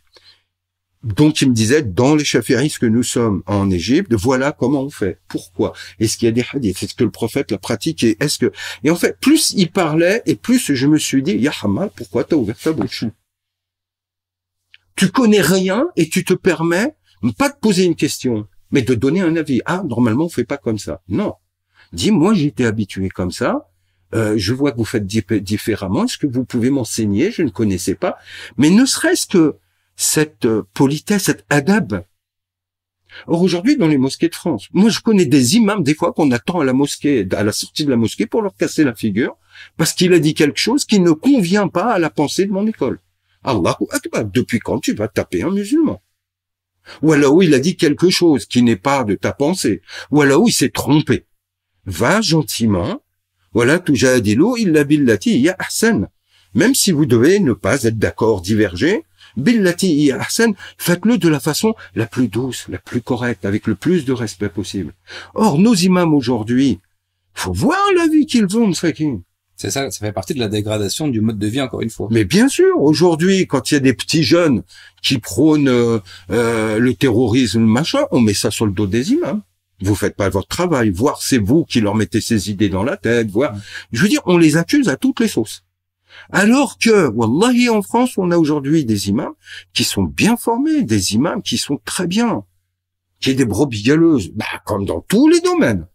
Donc il me disait, dans les chafiris que nous sommes en Égypte, voilà comment on fait. Pourquoi Est-ce qu'il y a des hadiths Est-ce que le prophète l'a pratiqué Est-ce que Et en fait, plus il parlait, et plus je me suis dit, Ya pourquoi t'as ouvert ta bouche Tu connais rien et tu te permets pas de poser une question, mais de donner un avis. Ah, normalement, on fait pas comme ça. Non. Dis, moi, j'étais habitué comme ça. Euh, je vois que vous faites différemment. Est-ce que vous pouvez m'enseigner Je ne connaissais pas. Mais ne serait-ce que cette euh, politesse, cet adab. Or aujourd'hui, dans les mosquées de France, moi je connais des imams des fois qu'on attend à la mosquée, à la sortie de la mosquée pour leur casser la figure parce qu'il a dit quelque chose qui ne convient pas à la pensée de mon école. Allahu Akbar, depuis quand tu vas taper un musulman Ou alors il a dit quelque chose qui n'est pas de ta pensée. Ou alors il s'est trompé. Va gentiment. Voilà, jadilu illa y a Arsène. Même si vous devez ne pas être d'accord, diverger, billati Hassan, faites-le de la façon la plus douce, la plus correcte, avec le plus de respect possible. Or, nos imams aujourd'hui, faut voir la vie qu'ils vont ont, Msrakim. C'est ça, ça fait partie de la dégradation du mode de vie, encore une fois. Mais bien sûr, aujourd'hui, quand il y a des petits jeunes qui prônent euh, euh, le terrorisme, machin, on met ça sur le dos des imams. Vous faites pas votre travail, voir c'est vous qui leur mettez ces idées dans la tête, voir Je veux dire, on les accuse à toutes les sauces. Alors que, wallahi, en France, on a aujourd'hui des imams qui sont bien formés, des imams qui sont très bien, qui est des brebis bah, comme dans tous les domaines.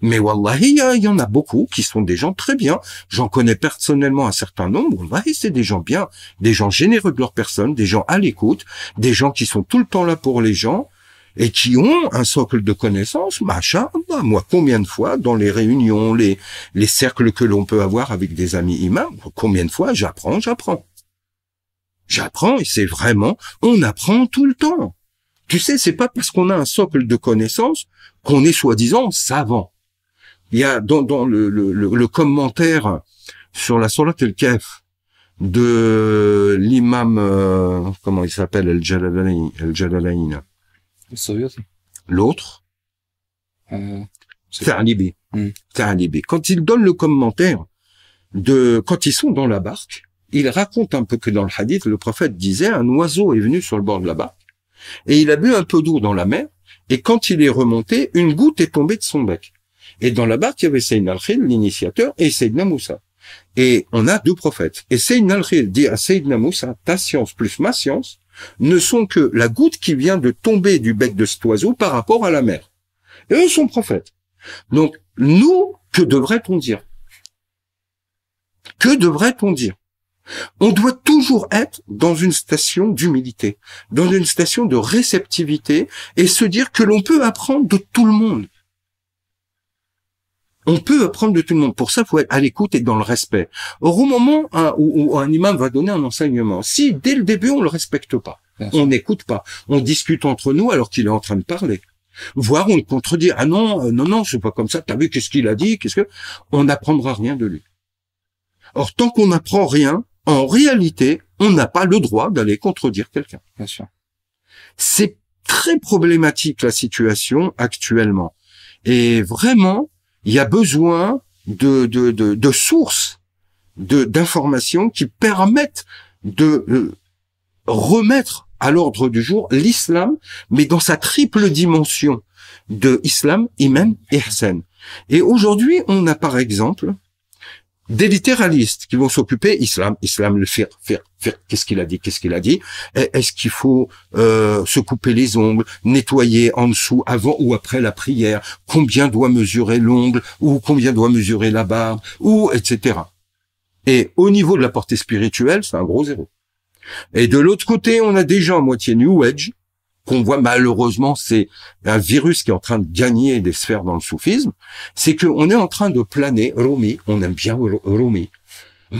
Mais wallahi, il y, en a beaucoup qui sont des gens très bien. J'en connais personnellement un certain nombre. Wallahi, c'est des gens bien, des gens généreux de leur personne, des gens à l'écoute, des gens qui sont tout le temps là pour les gens, et qui ont un socle de connaissances, machin, moi, combien de fois dans les réunions, les, les cercles que l'on peut avoir avec des amis imams, combien de fois j'apprends, j'apprends. J'apprends et c'est vraiment, on apprend tout le temps. Tu sais, c'est pas parce qu'on a un socle de connaissances qu'on est soi-disant savant. Il y a dans, dans le, le, le, commentaire sur la Sourate El-Kef de l'imam, euh, comment il s'appelle, el jalalain El jalalain L'autre, euh, hmm. c'est un libé. Quand il donne le commentaire de, quand ils sont dans la barque, il raconte un peu que dans le hadith, le prophète disait, un oiseau est venu sur le bord de la barque, et il a bu un peu d'eau dans la mer, et quand il est remonté, une goutte est tombée de son bec. Et dans la barque, il y avait Sayyid al-Khil, l'initiateur, et Sayyid Moussa. Et on a deux prophètes. Et Sayyid al-Khil dit à Sayyid Moussa, ta science plus ma science ne sont que la goutte qui vient de tomber du bec de cet oiseau par rapport à la mer. Et eux sont prophètes. Donc, nous, que devrait-on dire Que devrait-on dire On doit toujours être dans une station d'humilité, dans une station de réceptivité, et se dire que l'on peut apprendre de tout le monde. On peut apprendre de tout le monde. Pour ça, il faut être à l'écoute et dans le respect. Or, au moment hein, où, un imam va donner un enseignement, si dès le début on le respecte pas, on n'écoute pas, on discute entre nous alors qu'il est en train de parler, voire on le contredit. Ah non, euh, non, non, c'est pas comme ça. T'as vu qu'est-ce qu'il a dit Qu'est-ce que On n'apprendra rien de lui. Or, tant qu'on n'apprend rien, en réalité, on n'a pas le droit d'aller contredire quelqu'un. Bien sûr. C'est très problématique la situation actuellement. Et vraiment, il y a besoin de, sources d'informations qui permettent de euh, remettre à l'ordre du jour l'islam, mais dans sa triple dimension de islam, imam et hassan. Et aujourd'hui, on a par exemple des littéralistes qui vont s'occuper islam islam le faire faire faire qu'est-ce qu'il a dit qu'est-ce qu'il a dit est-ce qu'il faut euh, se couper les ongles nettoyer en dessous avant ou après la prière combien doit mesurer l'ongle ou combien doit mesurer la barbe ou etc et au niveau de la portée spirituelle c'est un gros zéro et de l'autre côté on a des gens à moitié new age qu'on voit malheureusement, c'est un virus qui est en train de gagner des sphères dans le soufisme, c'est qu'on est en train de planer Rumi, on aime bien Rumi.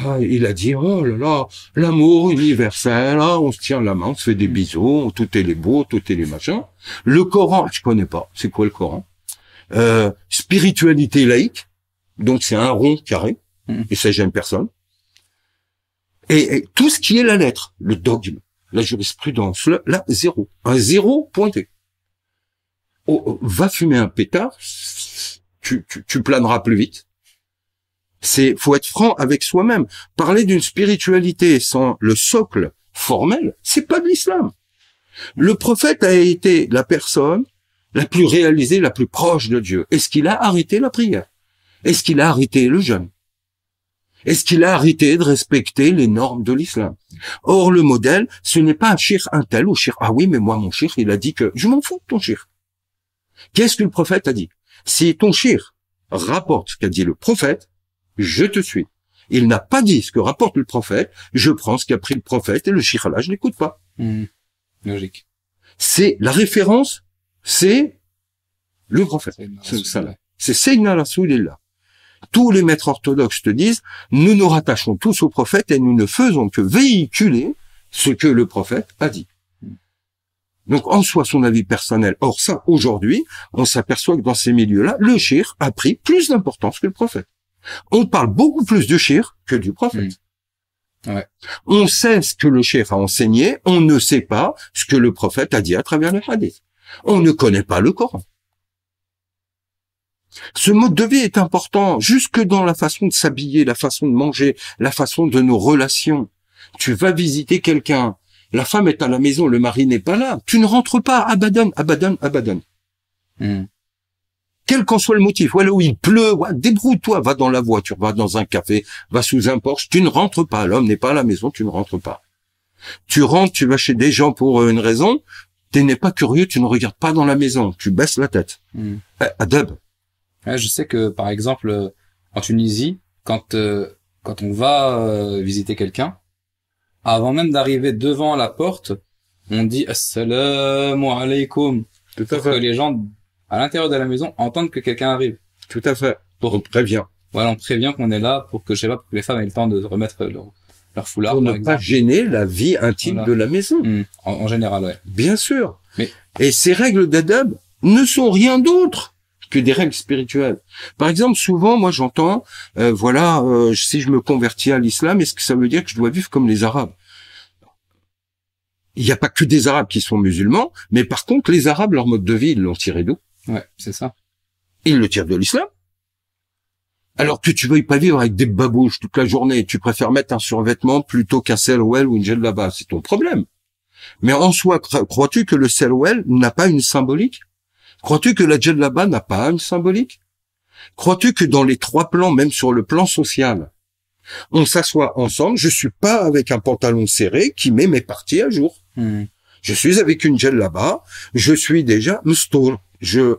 Ah, il a dit, oh là là, l'amour universel, hein, on se tient la main, on se fait des bisous, tout est les beaux, tout est les machins. Le Coran, je connais pas, c'est quoi le Coran euh, Spiritualité laïque, donc c'est un rond carré, mmh. et ça j'aime personne. et tout ce qui est la lettre, le dogme, la jurisprudence, là, zéro. Un zéro pointé. Oh, oh, va fumer un pétard, tu, tu, tu planeras plus vite. C'est, faut être franc avec soi-même. Parler d'une spiritualité sans le socle formel, c'est pas de l'islam. Le prophète a été la personne la plus réalisée, la plus proche de Dieu. Est-ce qu'il a arrêté la prière Est-ce qu'il a arrêté le jeûne est-ce qu'il a arrêté de respecter les normes de l'islam Or, le modèle, ce n'est pas un shir, un tel ou Ah oui, mais moi, mon shir, il a dit que... Je m'en fous de ton shir. Qu'est-ce que le prophète a dit Si ton shir rapporte ce qu'a dit le prophète, je te suis. Il n'a pas dit ce que rapporte le prophète, je prends ce qu'a pris le prophète et le shir là, je n'écoute pas. Hmm. Logique. C'est la référence, c'est le prophète. C'est est tous les maîtres orthodoxes te disent, nous nous rattachons tous au prophète et nous ne faisons que véhiculer ce que le prophète a dit. Donc en soi son avis personnel. Or ça, aujourd'hui, on s'aperçoit que dans ces milieux-là, le shir a pris plus d'importance que le prophète. On parle beaucoup plus du chir que du prophète. Mmh. On sait ce que le chir a enseigné, on ne sait pas ce que le prophète a dit à travers le hadith. On ne connaît pas le Coran. Ce mode de vie est important, jusque dans la façon de s'habiller, la façon de manger, la façon de nos relations. Tu vas visiter quelqu'un, la femme est à la maison, le mari n'est pas là, tu ne rentres pas, abandonne, abandonne, abandonne. Hmm. Quel qu'en soit le motif, voilà où il pleut, débrouille-toi, va dans la voiture, va dans un café, va sous un porche, tu ne rentres pas, l'homme n'est pas à la maison, tu ne rentres pas. Tu rentres, tu vas chez des gens pour euh, une raison, tu n'es pas curieux, tu ne regardes pas dans la maison, tu baisses la tête. Mm je sais que par exemple euh, en Tunisie, quand euh, quand on va euh, visiter quelqu'un, avant même d'arriver devant la porte, on dit assalamu alaikum tout à pour fait. que les gens à l'intérieur de la maison entendent que quelqu'un arrive. Tout à fait. Pour... prévenir. Voilà, on prévient qu'on est là pour que je sais pas pour que les femmes aient le temps de remettre leur, foulard. Pour ne pas gêner la vie intime de la maison. Mmh. En, général, ouais. Bien sûr. Mais... Et ces règles d'adab ne sont rien d'autre des règles spirituelles. Par exemple, souvent, moi, j'entends, euh, voilà, euh, si je me convertis à l'islam, est-ce que ça veut dire que je dois vivre comme les Arabes Il n'y a pas que des Arabes qui sont musulmans, mais par contre, les Arabes, leur mode de vie, ils l'ont tiré d'où Ouais, c'est ça. Ils le tirent de l'islam. Alors que tu veuilles pas vivre avec des babouches toute la journée, tu préfères mettre un survêtement plutôt qu'un selwell ou une gel là c'est ton problème. Mais en soi, crois-tu que le selwell n'a pas une symbolique Crois-tu que la djellaba n'a pas une symbolique Crois-tu que dans les trois plans, même sur le plan social, on s'assoit ensemble, je suis pas avec un pantalon serré qui met mes parties à jour. Hmm. Je suis avec une gel là-bas, je suis déjà mstour. Je,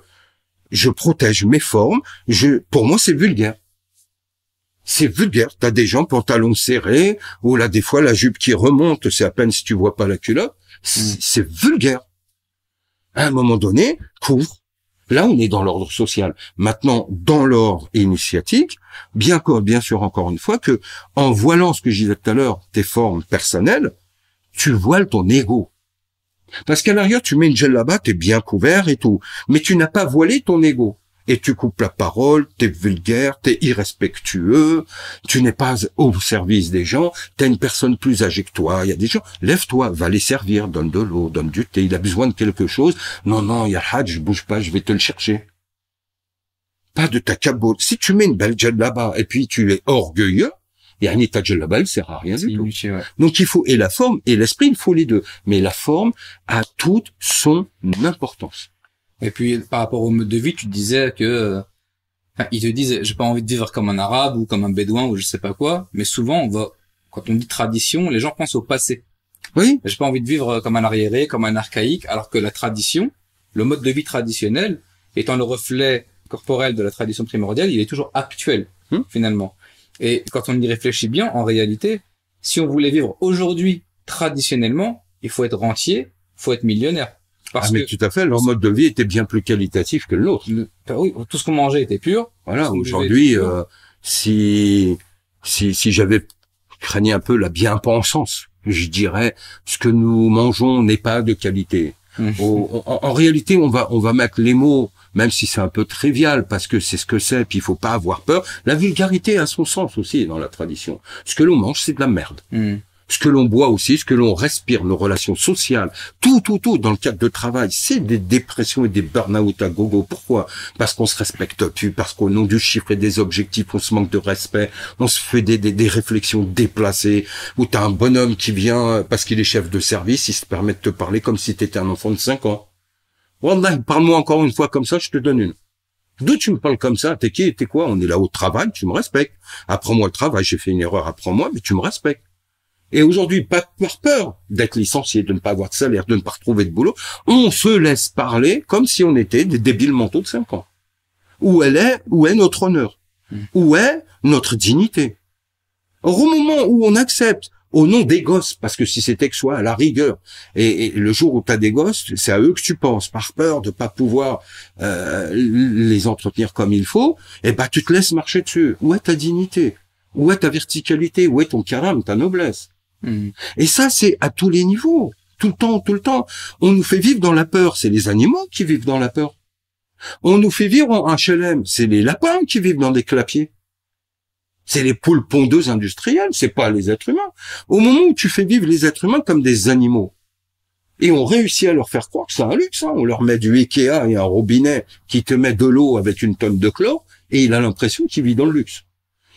je protège mes formes, je, pour moi, c'est vulgaire. C'est vulgaire. T'as des gens pantalons serré, ou là, des fois, la jupe qui remonte, c'est à peine si tu vois pas la culotte. Hmm. C'est vulgaire à un moment donné, couvre. Là, on est dans l'ordre social. Maintenant, dans l'ordre initiatique, bien, bien sûr, encore une fois, que en voilant ce que je disais tout à l'heure, tes formes personnelles, tu voiles ton ego. Parce qu'à l'arrière, tu mets une gel là-bas, es bien couvert et tout. Mais tu n'as pas voilé ton ego et tu coupes la parole, t'es vulgaire, t'es irrespectueux, tu n'es pas au service des gens, t'es une personne plus âgée que toi, il y a des gens, lève-toi, va les servir, donne de l'eau, donne du thé, il a besoin de quelque chose, non, non, il y a Hadj, je bouge pas, je vais te le chercher. Pas de ta cabote. Si tu mets une belle là-bas et puis tu es orgueilleux, et Anita Djellaba, elle sert à rien du tout. Donc il faut, et la forme et l'esprit, il faut les deux. Mais la forme a toute son importance. Et puis par rapport au mode de vie, tu disais que ils te disent j'ai pas envie de vivre comme un arabe ou comme un bédouin ou je sais pas quoi, mais souvent on va quand on dit tradition, les gens pensent au passé. Oui, j'ai pas envie de vivre comme un arriéré, comme un archaïque alors que la tradition, le mode de vie traditionnel étant le reflet corporel de la tradition primordiale, il est toujours actuel hmm. finalement. Et quand on y réfléchit bien, en réalité, si on voulait vivre aujourd'hui traditionnellement, il faut être rentier, faut être millionnaire ah, mais tout à fait, leur mode de vie était bien plus qualitatif que l'autre nôtre. Bah oui, tout ce qu'on mangeait était pur. Voilà, aujourd'hui, euh, si si, si j'avais craigné un peu la bien-pensance, je dirais ce que nous mangeons n'est pas de qualité. Mmh. en, réalité, on va on va mettre les mots, même si c'est un peu trivial, parce que c'est ce que c'est, puis il faut pas avoir peur. La vulgarité a son sens aussi dans la tradition. Ce que l'on mange, c'est de la merde. Mmh ce que l'on boit aussi, ce que l'on respire, nos relations sociales, tout, tout, tout, dans le cadre de travail, c'est des dépressions et des burn-out à gogo. Pourquoi Parce qu'on se respecte plus, parce qu'au nom du chiffre et des objectifs, on se manque de respect, on se fait des, des, réflexions déplacées, où t'as un bonhomme qui vient euh, parce qu'il est chef de service, il se permet de te parler comme si tu étais un enfant de 5 ans. Wallah, ben, parle-moi encore une fois comme ça, je te donne une. D'où tu me parles comme ça T'es qui T'es quoi On est là au travail, tu me respectes. Apprends-moi le travail, j'ai fait une erreur, apprends-moi, mais tu me respectes. Et aujourd'hui, pas par peur d'être licencié, de ne pas avoir de salaire, de ne pas retrouver de boulot, on se laisse parler comme si on était des débiles mentaux de 5 ans. Où elle est, où est notre honneur? Mm. Où est notre dignité? Or, au moment où on accepte au nom des gosses, parce que si c'était que soi à la rigueur, et, le jour où tu as des gosses, c'est à eux que tu penses, par peur de pas pouvoir euh, les entretenir comme il faut, et eh ben, tu te laisses marcher dessus. Où est ta dignité Où est ta verticalité Où est ton carême, ta noblesse Mm. Et ça, c'est à tous les niveaux, tout le temps, tout le temps. On nous fait vivre dans la peur. C'est les animaux qui vivent dans la peur. On nous fait vivre en HLM. C'est les lapins qui vivent dans des clapiers. C'est les poules pondeuses industrielles. C'est pas les êtres humains. Au moment où tu fais vivre les êtres humains comme des animaux, et on réussit à leur faire croire que c'est un luxe. Hein. On leur met du Ikea et un robinet qui te met de l'eau avec une tonne de chlore, et il a l'impression qu'il vit dans le luxe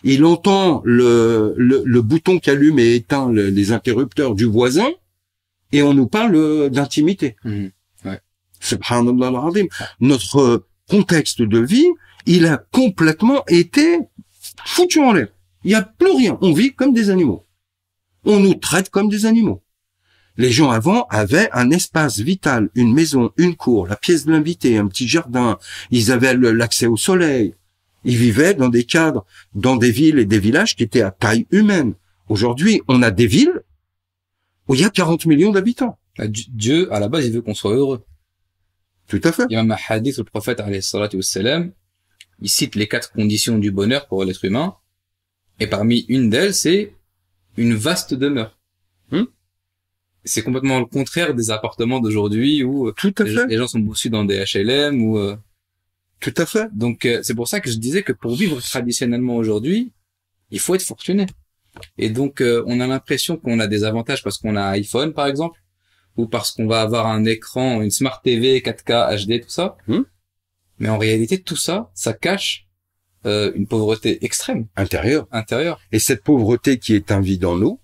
il entend le, le, bouton qui allume et éteint les interrupteurs du voisin, et on nous parle euh, d'intimité. Mmh. Subhanallah Notre contexte de vie, il a complètement été foutu en l'air. Il n'y a plus rien. On vit comme des animaux. On nous traite comme des animaux. Les gens avant avaient un espace vital, une maison, une cour, la pièce de l'invité, un petit jardin. Ils avaient l'accès au soleil. Ils vivaient dans des cadres, dans des villes et des villages qui étaient à taille humaine. Aujourd'hui, on a des villes où il y a 40 millions d'habitants. Bah, Dieu, à la base, il veut qu'on soit heureux. Tout à fait. Il y a un hadith le prophète, wassalam, il cite les quatre conditions du bonheur pour l'être humain. Et parmi une d'elles, c'est une vaste demeure. Hmm? c'est complètement le contraire des appartements d'aujourd'hui où les, gens sont bossus dans des HLM ou euh, tout à fait. Donc euh, c'est pour ça que je disais que pour vivre traditionnellement aujourd'hui, il faut être fortuné. Et donc euh, on a l'impression qu'on a des avantages parce qu'on a un iPhone par exemple ou parce qu'on va avoir un écran, une smart TV 4K HD tout ça. Hmm. Mais en réalité tout ça, ça cache euh, une pauvreté extrême intérieure. Intérieure. Et cette pauvreté qui est un vide en nous,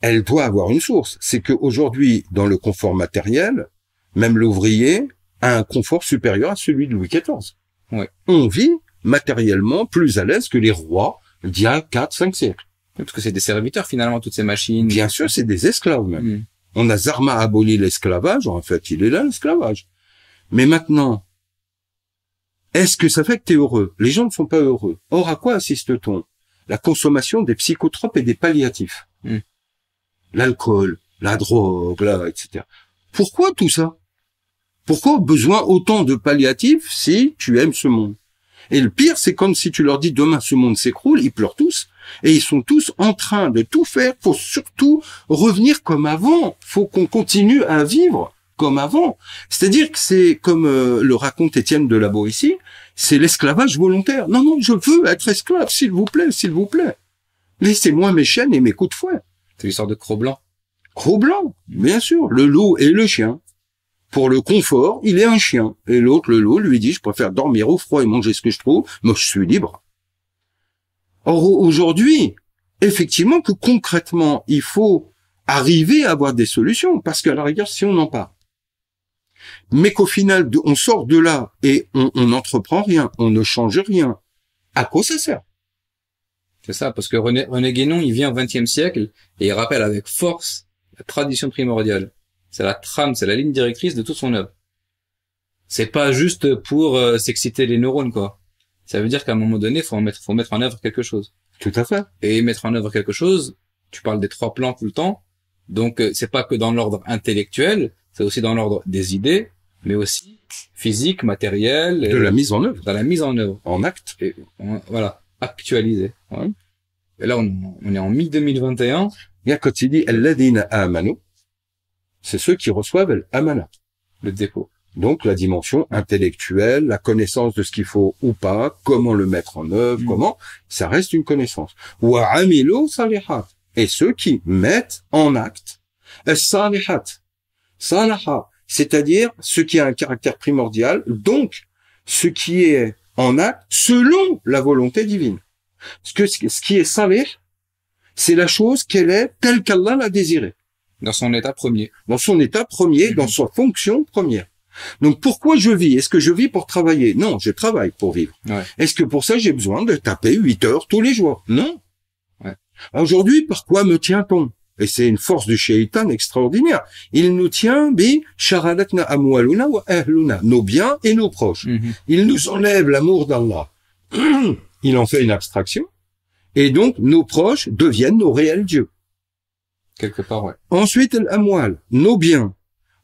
elle doit avoir une source. C'est que aujourd'hui dans le confort matériel, même l'ouvrier, un confort supérieur à celui de Louis XIV. On vit matériellement plus à l'aise que les rois d'il y a quatre, 5 siècles. Parce que c'est des serviteurs finalement, toutes ces machines. Bien sûr, c'est des esclaves même. Hmm. On a Zarma aboli l'esclavage, en fait, il est là l'esclavage. Mais maintenant, est-ce que ça fait que tu es heureux Les gens ne sont pas heureux. Or, à quoi assiste-t-on La consommation des psychotropes et des palliatifs. Hmm. L'alcool, la drogue, là, etc. Pourquoi tout ça pourquoi besoin autant de palliatifs si tu aimes ce monde Et le pire, c'est comme si tu leur dis demain ce monde s'écroule, ils pleurent tous et ils sont tous en train de tout faire pour surtout revenir comme avant. Faut qu'on continue à vivre comme avant. C'est-à-dire que c'est comme euh, le raconte Étienne de la ici, c'est l'esclavage volontaire. Non, non, je veux être esclave, s'il vous plaît, s'il vous plaît. Laissez-moi mes chaînes et mes coups de fouet. C'est sorte de Cro-Blanc. Cro-Blanc, bien sûr, le loup et le chien pour le confort, il est un chien. Et l'autre, le loup, lui dit, je préfère dormir au froid et manger ce que je trouve, mais je suis libre. Or, aujourd'hui, effectivement, que concrètement, il faut arriver à avoir des solutions, parce qu'à la rigueur, si on n'en parle, mais qu'au final, on sort de là et on n'entreprend rien, on ne change rien, à quoi ça sert C'est ça, parce que René, René Guénon, il vient au XXe siècle et il rappelle avec force la tradition primordiale c'est la trame, c'est la ligne directrice de toute son œuvre. C'est pas juste pour euh, s'exciter les neurones, quoi. Ça veut dire qu'à un moment donné, faut mettre, faut mettre en œuvre quelque chose. Tout à fait. Et mettre en œuvre quelque chose, tu parles des trois plans tout le temps, donc euh, c'est pas que dans l'ordre intellectuel, c'est aussi dans l'ordre des idées, mais aussi physique, matériel. De la mise en œuvre. Dans la mise en œuvre. En acte. Et voilà, actualisé. Et là, on, est en mi-2021. Ya quand il dit « c'est ceux qui reçoivent l'amana, le dépôt. Donc la dimension intellectuelle, la connaissance de ce qu'il faut ou pas, comment le mettre en œuvre, mm. comment, ça reste une connaissance. Wa amilu salihat. Et ceux qui mettent en acte salihat. Salaha, c'est-à-dire ce qui a un caractère primordial, donc ce qui est en acte selon la volonté divine. Ce, que, ce qui est salih, c'est la chose qu'elle est telle qu'Allah l'a désirée. Dans son état premier. Dans son état premier, mhm. dans sa fonction première. Donc pourquoi je vis Est-ce que je vis pour travailler Non, je travaille pour vivre. Est-ce que pour ça j'ai besoin de taper huit heures tous les jours Non. Aujourd'hui, par quoi me tient-on Et c'est une force du shaitan extraordinaire. Il nous tient bi sharadatna amwaluna wa ahluna, nos biens et nos proches. Mhm. Il nous enlève l'amour d'Allah. Il en fait une abstraction. Et donc nos proches deviennent nos réels dieux. Quelque part, ouais. Ensuite, nos biens.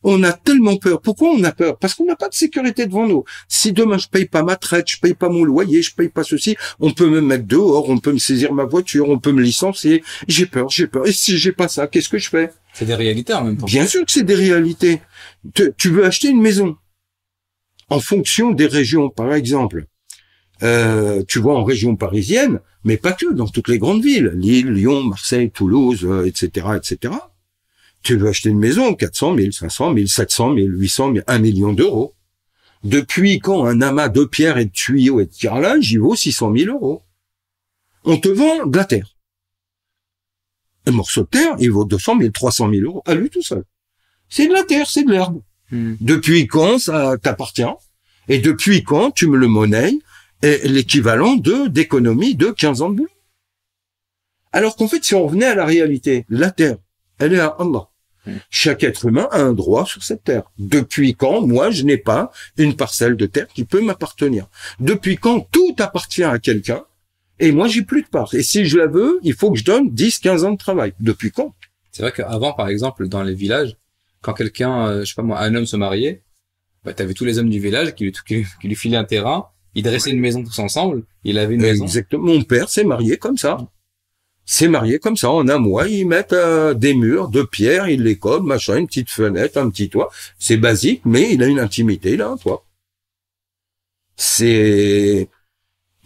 On a tellement peur. Pourquoi on a peur Parce qu'on n'a pas de sécurité devant nous. Si demain je paye pas ma traite, je paye pas mon loyer, je paye pas ceci, on peut me mettre dehors, on peut me saisir ma voiture, on peut me licencier. J'ai peur, j'ai peur. Et si j'ai pas ça, qu'est-ce que je fais C'est des réalités en même temps. Bien sûr que c'est des réalités. tu veux acheter une maison en fonction des régions, par exemple. Euh, tu vois en région parisienne, mais pas que, dans toutes les grandes villes, Lille, Lyon, Marseille, Toulouse, etc., euh, etc. Tu veux acheter une maison, 400 000, 500 000, 700 000, 800 000, 1 million d'euros. Depuis quand un amas de pierres et de tuyaux et de carrelage, il vaut 600 000 euros On te vend de la terre. Un morceau de terre, il vaut 200 000, 300 000 euros à lui tout seul. C'est de la terre, c'est de l'herbe. Hmm. Depuis quand ça t'appartient Et depuis quand tu me le monnaies est l'équivalent de d'économie de 15 ans de boulot. Alors qu'en fait, si on revenait à la réalité, la terre, elle est à Allah. Hmm. Chaque être humain a un droit sur cette terre. Depuis quand, moi, je n'ai pas une parcelle de terre qui peut m'appartenir Depuis quand tout appartient à quelqu'un et moi, j'ai plus de part Et si je la veux, il faut que je donne 10, 15 ans de travail. Depuis quand C'est vrai qu'avant, par exemple, dans les villages, quand quelqu'un, euh, je sais pas moi, un homme se mariait, bah, tu avais tous les hommes du village qui lui, qui, qui lui filaient un terrain il dressait une maison tous ensemble. Il avait une maison. Exactement. Mon père s'est marié comme ça. S'est marié comme ça en un mois. Ils mettent euh, des murs de pierre, ils les collent, machin, une petite fenêtre, un petit toit. C'est basique, mais il a une intimité, il a un toit. C'est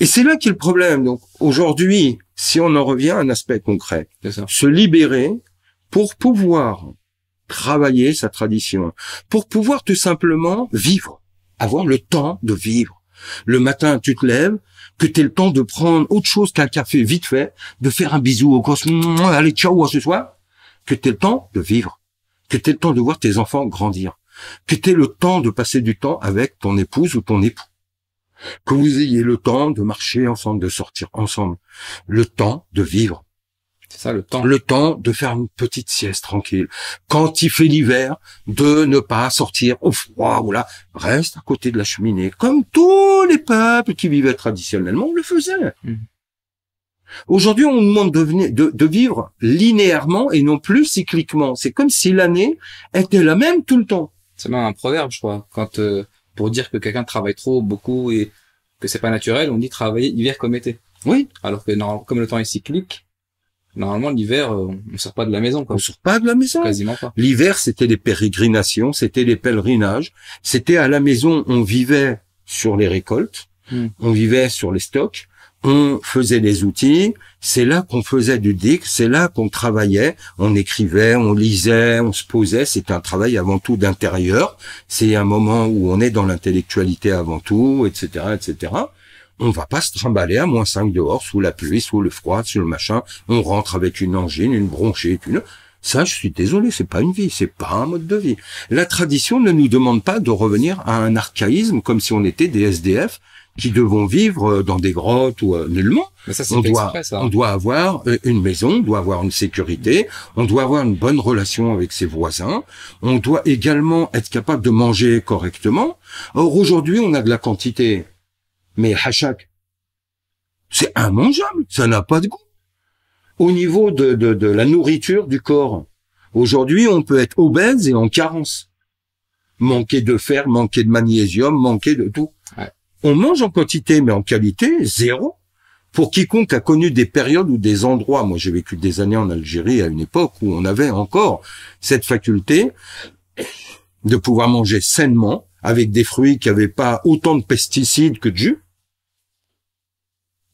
et c'est là qu'est le problème. Donc aujourd'hui, si on en revient à un aspect concret, se libérer pour pouvoir travailler sa tradition, pour pouvoir tout simplement vivre, avoir le temps de vivre. Le matin, tu te lèves, que tu le temps de prendre autre chose qu'un café vite fait, de faire un bisou au gosse, allez, ciao, à ce soir, que tu le temps de vivre, que tu le temps de voir tes enfants grandir, que tu le temps de passer du temps avec ton épouse ou ton époux, que vous ayez le temps de marcher ensemble, de sortir ensemble, le temps de vivre. C'est ça le temps. Le temps de faire une petite sieste tranquille. Quand il fait l'hiver, de ne pas sortir au froid ou là, reste à côté de la cheminée, comme tous les peuples qui vivaient traditionnellement le faisaient. Mm. Aujourd'hui, on nous demande de, de, vivre linéairement et non plus cycliquement. C'est comme si l'année était la même tout le temps. C'est même un proverbe, je crois. Quand euh, pour dire que quelqu'un travaille trop, beaucoup et que c'est pas naturel, on dit travailler hiver comme été. Oui. Alors que non, comme le temps est cyclique, Normalement, l'hiver, euh, on sort pas de la maison. Quoi. On sort pas de la maison. Quasiment pas. L'hiver, c'était des pérégrinations, c'était les pèlerinages, c'était à la maison, on vivait sur les récoltes, hmm. on vivait sur les stocks, on faisait les outils, c'est là qu'on faisait du dic, c'est là qu'on travaillait, on écrivait, on lisait, on se posait, c'est un travail avant tout d'intérieur, c'est un moment où on est dans l'intellectualité avant tout, etc., etc. On va pas se trimballer à moins 5 dehors, sous la pluie, sous le froid, sous le machin. On rentre avec une angine, une bronchite, une... Ça, je suis désolé, c'est pas une vie, c'est pas un mode de vie. La tradition ne nous demande pas de revenir à un archaïsme comme si on était des SDF qui devons vivre euh, dans des grottes ou euh, nullement. Mais doit, on doit avoir euh, une maison, on doit avoir une sécurité, on doit avoir une bonne relation avec ses voisins, on doit également être capable de manger correctement. Or aujourd'hui, on a de la quantité mais hachak, c'est immangeable, ça n'a pas de goût. Au niveau de, de, la nourriture du corps, aujourd'hui on peut être obèse et en carence. Manquer de fer, manquer de magnésium, manquer de tout. On mange en quantité, mais en qualité, zéro. Pour quiconque a connu des périodes ou des endroits, moi j'ai vécu des années en Algérie à une époque où on avait encore cette faculté de pouvoir manger sainement, avec des fruits qui n'avaient pas autant de pesticides que de jus,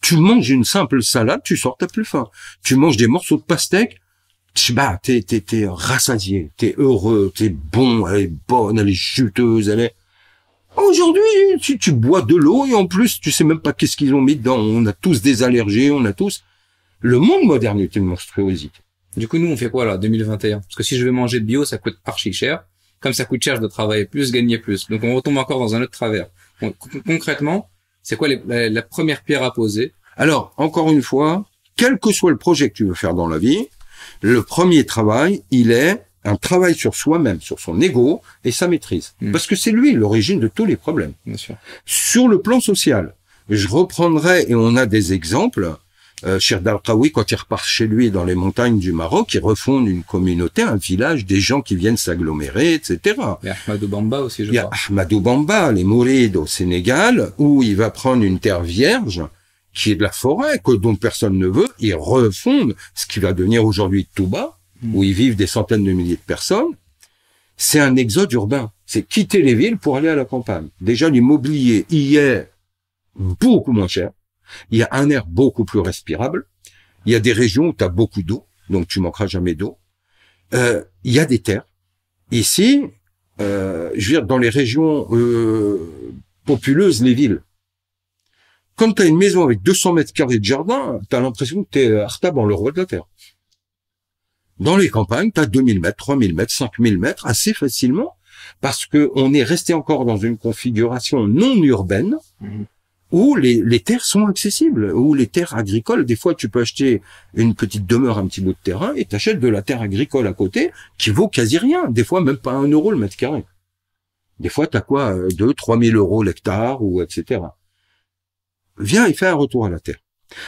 tu manges une simple salade, tu sors, t'as plus faim. Tu manges des morceaux de pastèque, bah, t'es, t'es, t'es rassasié, t'es heureux, t'es bon, elle est bonne, elle est juteuse, elle est... Aujourd'hui, si tu bois de l'eau et en plus, tu sais même pas qu'est-ce qu'ils ont mis dedans. On a tous des allergies, on a tous... Le monde moderne est une monstruosité. Du coup, nous, on fait quoi, là, 2021 Parce que si je vais manger de bio, ça coûte archi cher. Comme ça coûte cher, je dois travailler plus, gagner plus. Donc, on retombe encore dans un autre travers. concrètement, c'est quoi la, première pierre à poser Alors, encore une fois, quel que soit le projet que tu veux faire dans la vie, le premier travail, il est un travail sur soi-même, sur son ego et sa maîtrise. Hmm. Parce que c'est lui l'origine de tous les problèmes. Bien Sur le plan social, je reprendrai, et on a des exemples, Cheikh euh, al quand il repart chez lui dans les montagnes du Maroc, il refonde une communauté, un village, des gens qui viennent s'agglomérer, etc. a Ahmadou Bamba aussi, je il y a Ahmadou Bamba, les Mourides au Sénégal, où il va prendre une terre vierge, qui est de la forêt, que dont personne ne veut, il refonde ce qui va devenir aujourd'hui Touba, hmm. où ils vivent des centaines de milliers de personnes. C'est un exode urbain. C'est quitter les villes pour aller à la campagne. Déjà, l'immobilier y est beaucoup moins cher il y a un air beaucoup plus respirable. Il y a des régions où tu as beaucoup d'eau, donc tu manqueras jamais d'eau. Euh, il y a des terres. Ici, euh, je veux dire, dans les régions euh, populeuses, les villes, quand tu as une maison avec 200 mètres carrés de jardin, tu as l'impression que tu es euh, Artaban, le roi de la terre. Dans les campagnes, tu as 2000 mètres, 3000 mètres, 5000 mètres, assez facilement, parce que on est resté encore dans une configuration non urbaine, mmh où les, terres sont accessibles, où les terres agricoles, des fois tu peux acheter une petite demeure, un petit bout de terrain, et t'achètes de la terre agricole à côté, qui vaut quasi rien, des fois même pas un euro le mètre carré. Des fois t'as quoi, euh, deux, trois mille euros l'hectare, ou etc. Viens et fais un retour à la terre.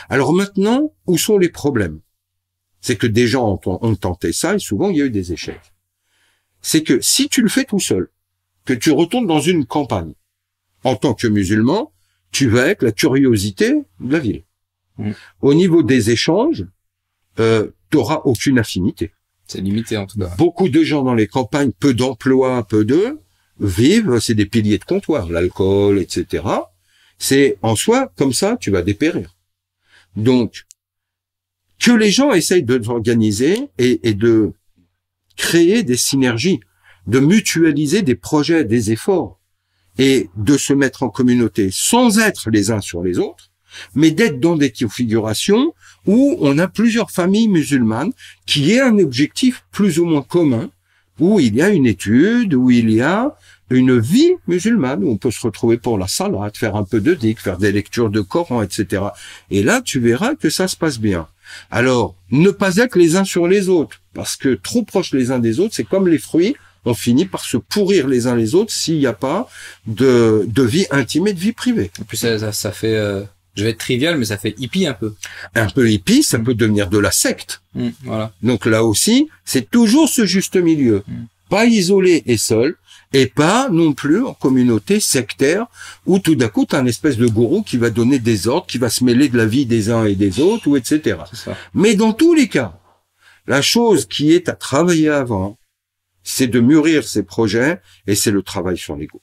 Alors maintenant, où sont les problèmes C'est que des gens ont, ont tenté ça, et souvent il y a eu des échecs. C'est que si tu le fais tout seul, que tu retournes dans une campagne, en tant que musulman, tu vas être la curiosité de la ville. Mm. Au niveau des échanges, euh, tu n'auras aucune affinité. C'est limité en tout cas. Beaucoup de gens dans les campagnes, peu d'emplois, peu de vivent, c'est des piliers de comptoir, l'alcool, etc. C'est en soi, comme ça, tu vas dépérir. Donc, que les gens essayent de s'organiser et de créer des synergies, de mutualiser des projets, des efforts et de se mettre en communauté sans être les uns sur les autres, mais d'être dans des configurations où on a plusieurs familles musulmanes qui aient un objectif plus ou moins commun, où il y a une étude, où il y a une vie musulmane, où on peut se retrouver pour la salade, faire un peu de digue faire des lectures de Coran, etc. Et là, tu verras que ça se passe bien. Alors, ne pas être les uns sur les autres, parce que trop proches les uns des autres, c'est comme les fruits, on finit par se pourrir les uns les autres s'il n'y a pas de, vie intime et de vie privée. En plus, ça, fait, euh, je vais être trivial, mais ça fait hippie un peu. Un peu hippie, ça peut devenir de la secte. Mm, voilà. Donc là aussi, c'est toujours ce juste milieu. Mm. Pas isolé et seul, et pas non plus en communauté sectaire où tout d'un coup tu as un espèce de gourou qui va donner des ordres, qui va se mêler de la vie des uns et des autres, ou etc. Mais dans tous les cas, la chose qui est à travailler avant, c'est de mûrir ses projets et c'est le travail sur l'ego.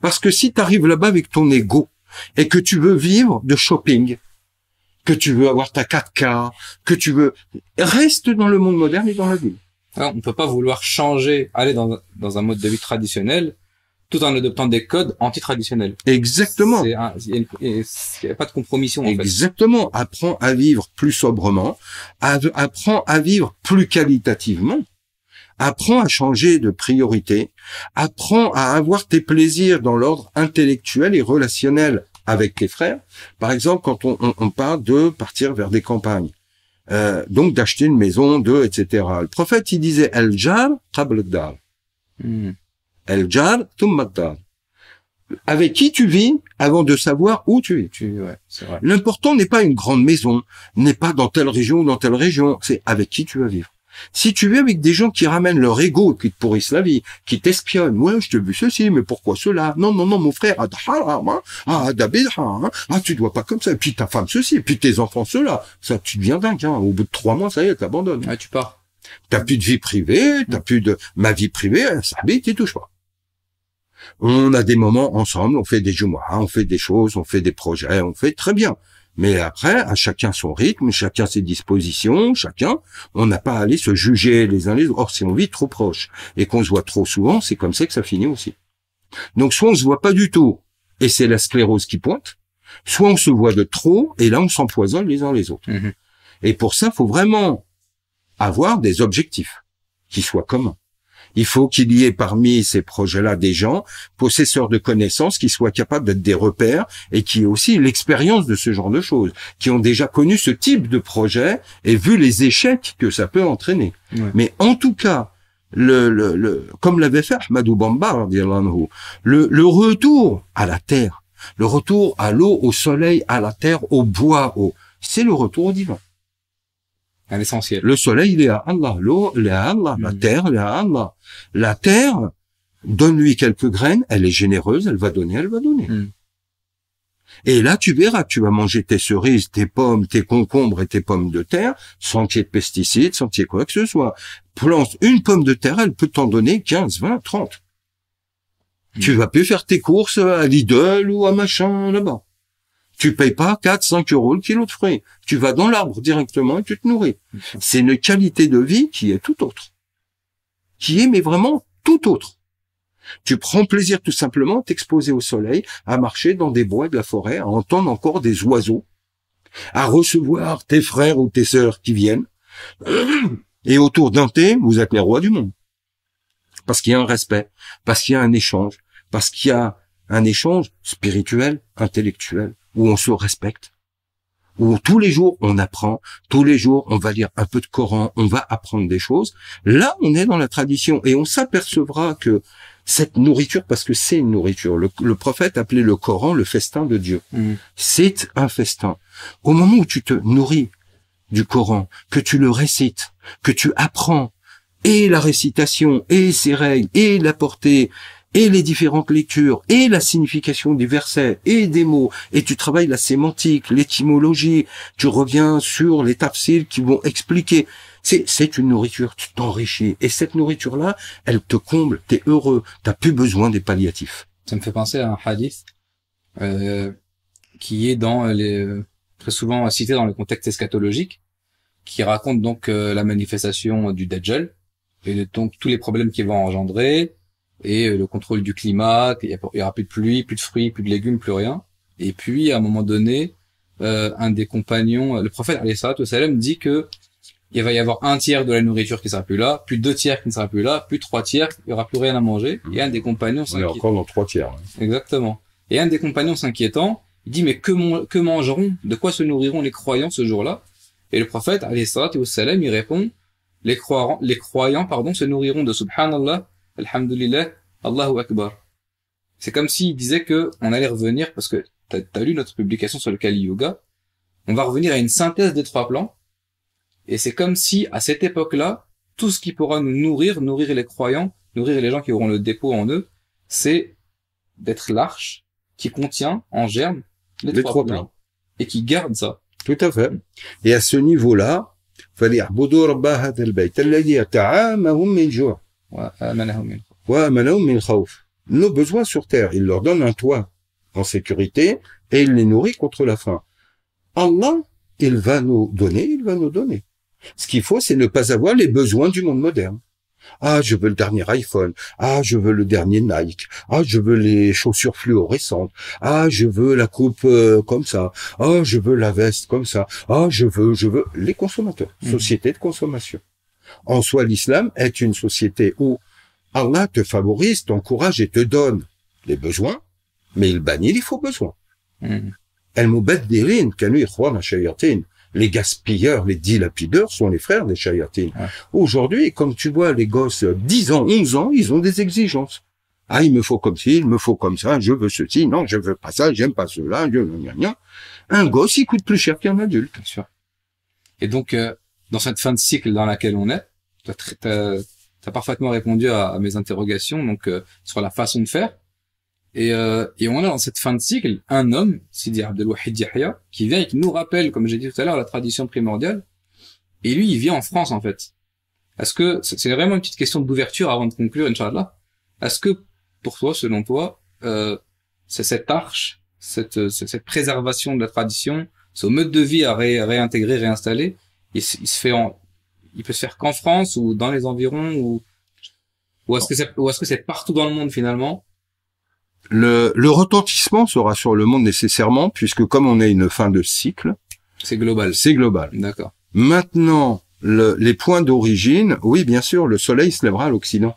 Parce que si tu arrives là-bas avec ton ego et que tu veux vivre de shopping, que tu veux avoir ta 4K, que tu veux reste dans le monde moderne et dans la vie. on ne peut pas vouloir changer, aller dans, un mode de vie traditionnel tout en adoptant des codes anti-traditionnels. Exactement. Il n'y a, pas de compromission. Exactement. Apprends à vivre plus sobrement, apprends à vivre plus qualitativement Apprends à changer de priorité. Apprends à avoir tes plaisirs dans l'ordre intellectuel et relationnel avec tes frères. Par exemple, quand on, parle de partir vers des campagnes. Euh, donc d'acheter une maison, de, etc. Le prophète, il disait, El jar, dar. Hmm. El jar, dar. Avec qui tu vis avant de savoir où tu vis. Tu, ouais, L'important n'est pas une grande maison, n'est pas dans telle région ou dans telle région, c'est avec qui tu vas vivre. Si tu veux avec des gens qui ramènent leur ego, qui te pourrissent la vie, qui t'espionnent, ouais, je te veux ceci, mais pourquoi cela Non, non, non, mon frère, ah, ah, tu dois pas comme ça, et puis ta femme ceci, et puis tes enfants cela. Ça, tu deviens dingue, au bout de trois mois, ça y est, t'abandonnes. Ah, tu pars. T'as plus de vie privée, t'as plus de ma vie privée, ça habite, il touche pas. On a des moments ensemble, on fait des jumelles, on fait des choses, on fait des projets, on fait très bien. Mais après, à chacun son rythme, chacun ses dispositions, chacun, on n'a pas à aller se juger les uns les autres. Or, si on vit trop proche et qu'on se voit trop souvent, c'est comme ça que ça finit aussi. Donc, soit on se voit pas du tout, et c'est la sclérose qui pointe, soit on se voit de trop, et là, on s'empoisonne les uns les autres. Mm-hmm. Et pour ça, faut vraiment avoir des objectifs qui soient communs. Il faut qu'il y ait parmi ces projets-là des gens possesseurs de connaissances qui soient capables d'être des repères et qui aient aussi l'expérience de ce genre de choses, qui ont déjà connu ce type de projet et vu les échecs que ça peut entraîner. Mais en tout cas, le, comme l'avait fait Ahmadou Bamba, le, le retour à la terre, le retour à l'eau, au soleil, à la terre, au bois, au, c'est le retour au divin. Le soleil, il est à Allah. L'eau, il est à Allah. La mm. terre, il est à Allah. La terre, donne-lui quelques graines, elle est généreuse, elle va donner, elle va donner. Mm. Et là, tu verras, tu vas manger tes cerises, tes pommes, tes concombres et tes pommes de terre, sans de pesticides, sans quoi que ce soit. Plante une pomme de terre, elle peut t'en donner 15, 20, 30. Tu vas plus faire tes courses à Lidl ou à machin là-bas. Tu payes pas 4, 5 euros le kilo de frais. Tu vas dans l'arbre directement et tu te nourris. C'est une qualité de vie qui est tout autre. Qui est, mais vraiment, tout autre. Tu prends plaisir tout simplement à t'exposer au soleil, à marcher dans des bois de la forêt, à entendre encore des oiseaux, à recevoir tes frères ou tes sœurs qui viennent. Et autour d'un thé, vous êtes les rois du monde. Parce qu'il y a un respect, parce qu'il y a un échange, parce qu'il y a un échange spirituel, intellectuel, où on se respecte, où tous les jours on apprend, tous les jours on va lire un peu de Coran, on va apprendre des choses. Là, on est dans la tradition et on s'apercevra que cette nourriture, parce que c'est une nourriture, le, prophète appelait le Coran le festin de Dieu. Mm. C'est un festin. Au moment où tu te nourris du Coran, que tu le récites, que tu apprends, et la récitation, et ses règles, et la portée, et les différentes lectures et la signification des versets et des mots et tu travailles la sémantique, l'étymologie, tu reviens sur les tafsirs qui vont expliquer. C'est une nourriture, tu t'enrichis. Et cette nourriture-là, elle te comble, t'es heureux, t'as plus besoin des palliatifs. Ça me fait penser à un hadith euh, qui est dans euh, les très souvent cité dans le contexte eschatologique, qui raconte donc euh, la manifestation du Dajjal et donc tous les problèmes qu'il va engendrer, et euh, le contrôle du climat, il y aura plus de pluie, plus de fruits, plus de légumes, plus rien. Et puis à un moment donné, euh, un des compagnons, le prophète Salem dit que il va y avoir un tiers de la nourriture qui sera plus là, plus deux tiers qui ne sera plus là, plus trois tiers, il n'y aura plus rien à manger. Mmh. Et un des compagnons s'inquiète. encore dans trois tiers. Exactement. Et un des compagnons s'inquiétant, il dit mais que, mangeront, de quoi se nourriront les croyants ce jour-là Et le prophète salam, il répond les, croyants, les croyants pardon se nourriront de subhanallah Alhamdulillah, Allahu Akbar. C'est comme s'il disait que on allait revenir, parce que t'as as lu notre publication sur le Kali Yoga, on va revenir à une synthèse des trois plans, et c'est comme si, à cette époque-là, tout ce qui pourra nous nourrir, nourrir les croyants, nourrir les gens qui auront le dépôt en eux, c'est d'être l'arche qui contient en germe les, trois, plans, et qui garde ça. Tout à fait. Et à ce niveau-là, il رب nos besoins sur terre, il leur donne un toit en sécurité et il les nourrit contre la faim. Allah, il va nous donner, il va nous donner. Ce qu'il faut, c'est ne pas avoir les besoins du monde moderne. Ah, je veux le dernier iPhone. Ah, je veux le dernier Nike. Ah, je veux les chaussures fluorescentes. Ah, je veux la coupe euh, comme ça. Ah, je veux la veste comme ça. Ah, je veux, je veux les consommateurs, mm-hmm. société de consommation. En soi, l'islam est une société où Allah te favorise, t'encourage et te donne les besoins, mais il bannit les faux besoins. Mm. Les gaspilleurs, les dilapideurs sont les frères des chayatines. Aujourd'hui, comme tu vois, les gosses, 10 euh, ans, 11 ans, ils ont des exigences. Ah, il me faut comme ci, il me faut comme ça, je veux ceci, non, je veux pas ça, j'aime pas cela, je gna Un gosse, il coûte plus cher qu'un adulte. Bien sûr. Et donc, euh, dans cette fin de cycle dans laquelle on est, tu as, parfaitement répondu à, mes interrogations donc euh, sur la façon de faire. Et, euh, et on a dans cette fin de cycle un homme, Sidi Abdelwahid Yahya, qui vient et qui nous rappelle, comme j'ai dit tout à l'heure, la tradition primordiale. Et lui, il vient en France en fait. Est-ce que c'est vraiment une petite question d'ouverture avant de conclure, Inch'Allah Est-ce que pour toi, selon toi, euh, c'est cette arche, cette, cette préservation de la tradition, ce mode de vie à réintégrer, réinstaller, il, il se fait en, il peut se faire qu'en France ou dans les environs ou ou est-ce que c'est est-ce que c'est partout dans le monde finalement le, retentissement sera sur le monde nécessairement puisque comme on est une fin de cycle c'est global c'est global d'accord maintenant les points d'origine oui bien sûr le soleil se lèvera à l'occident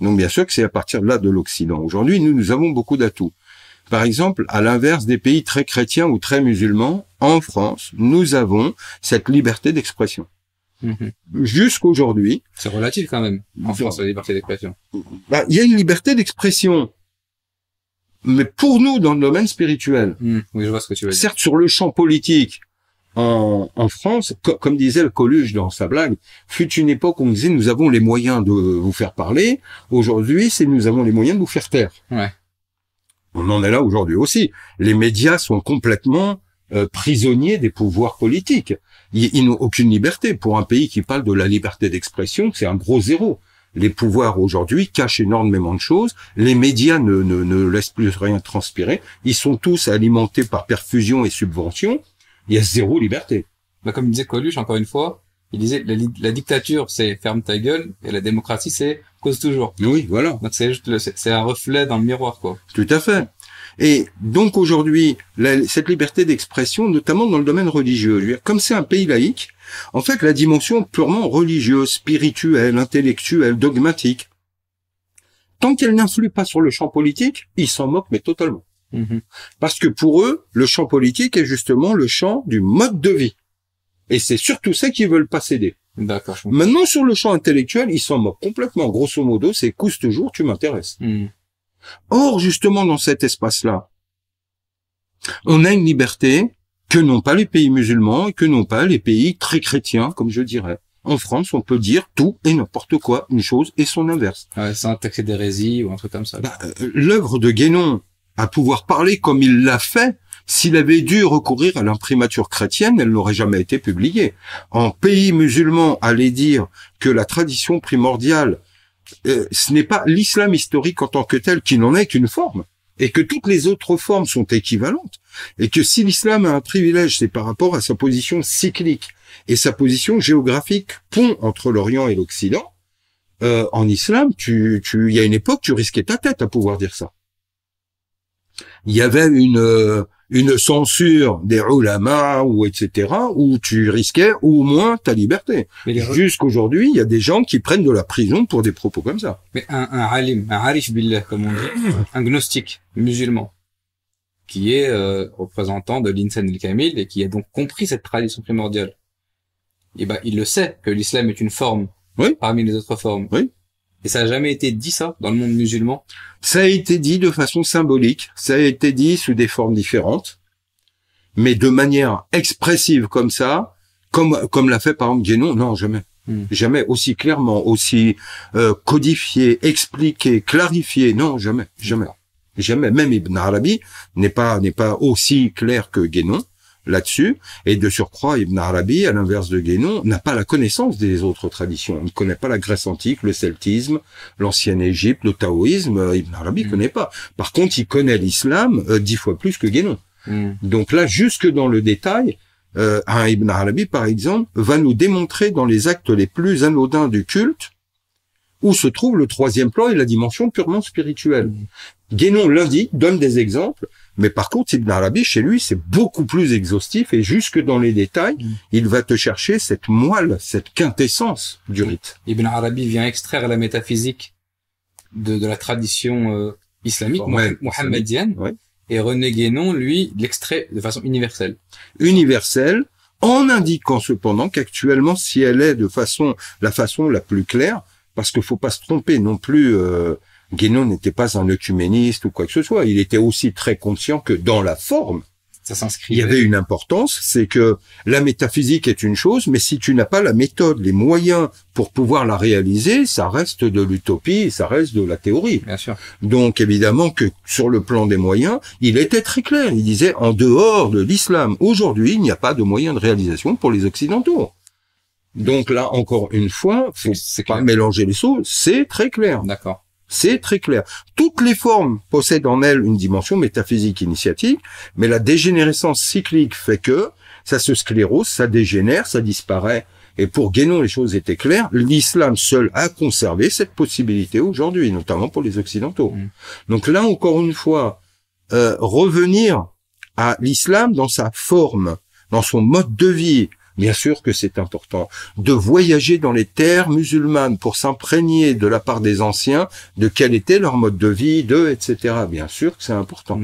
donc bien sûr que c'est à partir de là de l'occident aujourd'hui nous nous avons beaucoup d'atouts par exemple, à l'inverse des pays très chrétiens ou très musulmans, en France, nous avons cette liberté d'expression. Mhm. Jusqu'aujourd'hui. C'est relatif quand même, en France, la liberté d'expression. Bah, il y a une liberté d'expression, mais pour nous, dans le domaine spirituel. Hmm. que Certes, sur le champ politique, en, France, comme disait le Coluche dans sa blague, fut une époque où on disait nous avons les moyens de vous faire parler. Aujourd'hui, c'est nous avons les moyens de vous faire taire. On en est là aujourd'hui aussi. Les médias sont complètement euh, prisonniers des pouvoirs politiques. Ils, n'ont aucune liberté. Pour un pays qui parle de la liberté d'expression, c'est un gros zéro. Les pouvoirs aujourd'hui cachent énormément de choses. Les médias ne, ne, laissent plus rien transpirer. Ils sont tous alimentés par perfusion et subvention. Il y a zéro liberté. Bah, comme disait Coluche, encore une fois, il disait la, dictature c'est ferme ta gueule et la démocratie c'est cause toujours. Oui, voilà. Donc c'est juste c'est un reflet dans le miroir quoi. Tout à fait. Et donc aujourd'hui, cette liberté d'expression, notamment dans le domaine religieux, comme c'est un pays laïque, en fait, la dimension purement religieuse, spirituelle, intellectuelle, dogmatique, tant qu'elle n'influe pas sur le champ politique, ils s'en moquent, mais totalement. Mm-hmm. Parce que pour eux, le champ politique est justement le champ du mode de vie. Et c'est surtout ça qu'ils veulent pas céder. D'accord. Maintenant, sur le champ intellectuel, ils s'en moquent complètement. Grosso modo, c'est couste toujours, tu m'intéresses. Mm. Or, justement, dans cet espace-là, on a une liberté que n'ont pas les pays musulmans et que n'ont pas les pays très chrétiens, comme je dirais. En France, on peut dire tout et n'importe quoi, une chose et son inverse. Ah c'est un d'hérésie ou un truc comme ça. Bah, euh, l'œuvre de Guénon, à pouvoir parler comme il l'a fait, s'il avait dû recourir à l'imprimature chrétienne, elle n'aurait jamais été publiée. En pays musulman, aller dire que la tradition primordiale euh, ce n'est pas l'islam historique en tant que tel qui n'en est qu'une forme, et que toutes les autres formes sont équivalentes, et que si l'islam a un privilège, c'est par rapport à sa position cyclique et sa position géographique, pont entre l'Orient et l'Occident. Euh, en islam, tu, tu, il y a une époque, tu risquais ta tête à pouvoir dire ça. Il y avait une euh, une censure des ulamas ou etc. où tu risquais au moins ta liberté. Jusqu'aujourd'hui, il y a des gens qui prennent de la prison pour des propos comme ça. Mais un, un alim, un billah, comme on dit, un gnostique musulman, qui est euh, représentant de l'insan el kamil et qui a donc compris cette tradition primordiale. Et eh ben, il le sait que l'islam est une forme parmi les autres formes. Oui. Et ça jamais été dit ça dans le monde musulman Ça a été dit de façon symbolique, ça a été dit sous des formes différentes, mais de manière expressive comme ça, comme comme l'a fait par exemple Guénon, non jamais. Hmm. Jamais aussi clairement, aussi euh, codifié, expliqué, clarifié. Non, jamais, jamais, jamais. Même Ibn Arabi n'est pas n'est pas aussi clair que Guénon là-dessus. Et de surcroît, Ibn Arabi, à l'inverse de Guénon, n'a pas la connaissance des autres traditions. Il ne connaît pas la Grèce antique, le celtisme, l'ancienne Égypte, le taoïsme. Euh, Ibn Arabi ne mm. connaît pas. Par contre, il connaît l'islam euh, dix fois plus que Guénon. Mm. Donc là, jusque dans le détail, euh, un Ibn Arabi, par exemple, va nous démontrer dans les actes les plus anodins du culte où se trouve le troisième plan et la dimension purement spirituelle. Mm. Guénon l'indique, donne des exemples, mais par contre, Ibn Arabi, chez lui, c'est beaucoup plus exhaustif et jusque dans les détails, mm. il va te chercher cette moelle, cette quintessence du rite. Ibn Arabi vient extraire la métaphysique de, la tradition euh, islamique, mohammedienne, et René Guénon, lui, l'extrait de façon universelle. Universelle, en indiquant cependant qu'actuellement, si elle est de façon la façon la plus claire, parce qu'il faut pas se tromper non plus. Euh, Guénon n'était pas un œcuméniste ou quoi que ce soit. Il était aussi très conscient que dans la forme, ça s'inscrit. Il y avait une importance, c'est que la métaphysique est une chose, mais si tu n'as pas la méthode, les moyens pour pouvoir la réaliser, ça reste de l'utopie, ça reste de la théorie. Bien sûr. Donc évidemment que sur le plan des moyens, il était très clair. Il disait en dehors de l'islam, aujourd'hui, il n'y a pas de moyens de réalisation pour les occidentaux. Donc là, encore une fois, faut pas mélanger les sauces. c'est très clair. D'accord. C'est très clair. Toutes les formes possèdent en elles une dimension métaphysique initiatique, mais la dégénérescence cyclique fait que ça se sclérose, ça dégénère, ça disparaît. Et pour Guénon, les choses étaient claires. L'islam seul a conservé cette possibilité aujourd'hui, notamment pour les Occidentaux. Mm. Donc là, encore une fois, euh, revenir à l'islam dans sa forme, dans son mode de vie, Bien sûr que c'est important de voyager dans les terres musulmanes pour s'imprégner de la part des anciens de quel était leur mode de vie, de etc. Bien sûr que c'est important.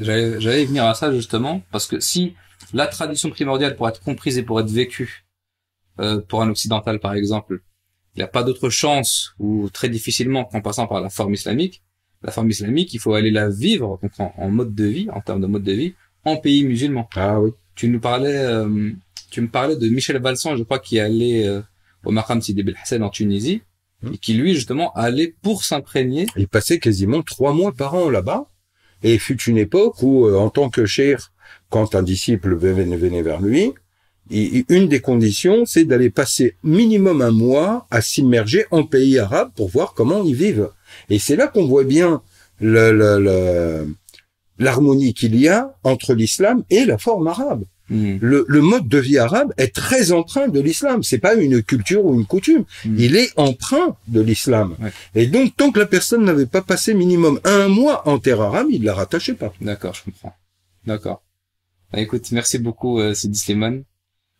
J'allais venir à ça justement parce que si la tradition primordiale pour être comprise et pour être vécue euh, pour un occidental par exemple, il n'y a pas d'autre chance ou très difficilement qu'en passant par la forme islamique. La forme islamique, il faut aller la vivre en, mode de vie, en termes de mode de vie, en pays musulman. Ah oui. Tu nous parlais euh, tu me parlais de Michel Valsan, je crois, qui allait euh, au Maqam Sidi Belhassen en Tunisie, hmm. et qui lui, justement, allait pour s'imprégner. Il passait quasiment trois mois par an là-bas, et fut une époque où, euh, en tant que cher, quand un disciple venait vers lui, une des conditions, c'est d'aller passer minimum un mois à s'immerger en pays arabe pour voir comment ils vivent. Et c'est là qu'on voit bien l'harmonie le, qu'il y a entre l'islam et la forme arabe. Hmm. Le, mode de vie arabe est très emprunt de l'islam. C'est pas une culture ou une coutume. Hmm. Il est emprunt de l'islam. Et donc, tant que la personne n'avait pas passé minimum un mois en terre arabe, il ne la rattachait pas. D'accord, je comprends. D'accord. Bah, écoute, merci beaucoup, euh, Sidi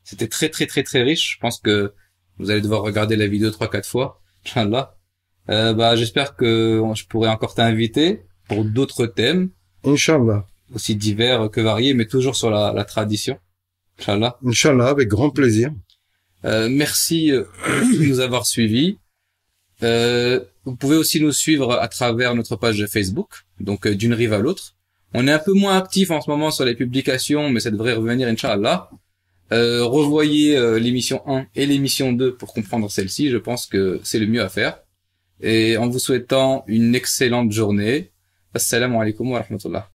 C'était très, très, très, très riche. Je pense que vous allez devoir regarder la vidéo trois, quatre fois. Inch'Allah. Euh, bah, j'espère que je pourrai encore t'inviter pour d'autres thèmes. Inch'Allah aussi divers que variés, mais toujours sur la, la tradition. Inch'Allah. Inch'Allah, avec grand plaisir. Euh, merci euh, de nous avoir suivis. Euh, vous pouvez aussi nous suivre à travers notre page Facebook, donc euh, d'une rive à l'autre. On est un peu moins actif en ce moment sur les publications, mais ça devrait revenir, Inch'Allah. Euh, revoyez euh, l'émission 1 et l'émission 2 pour comprendre celle-ci, je pense que c'est le mieux à faire. Et en vous souhaitant une excellente journée, Assalamu alaikum wa rahmatullah.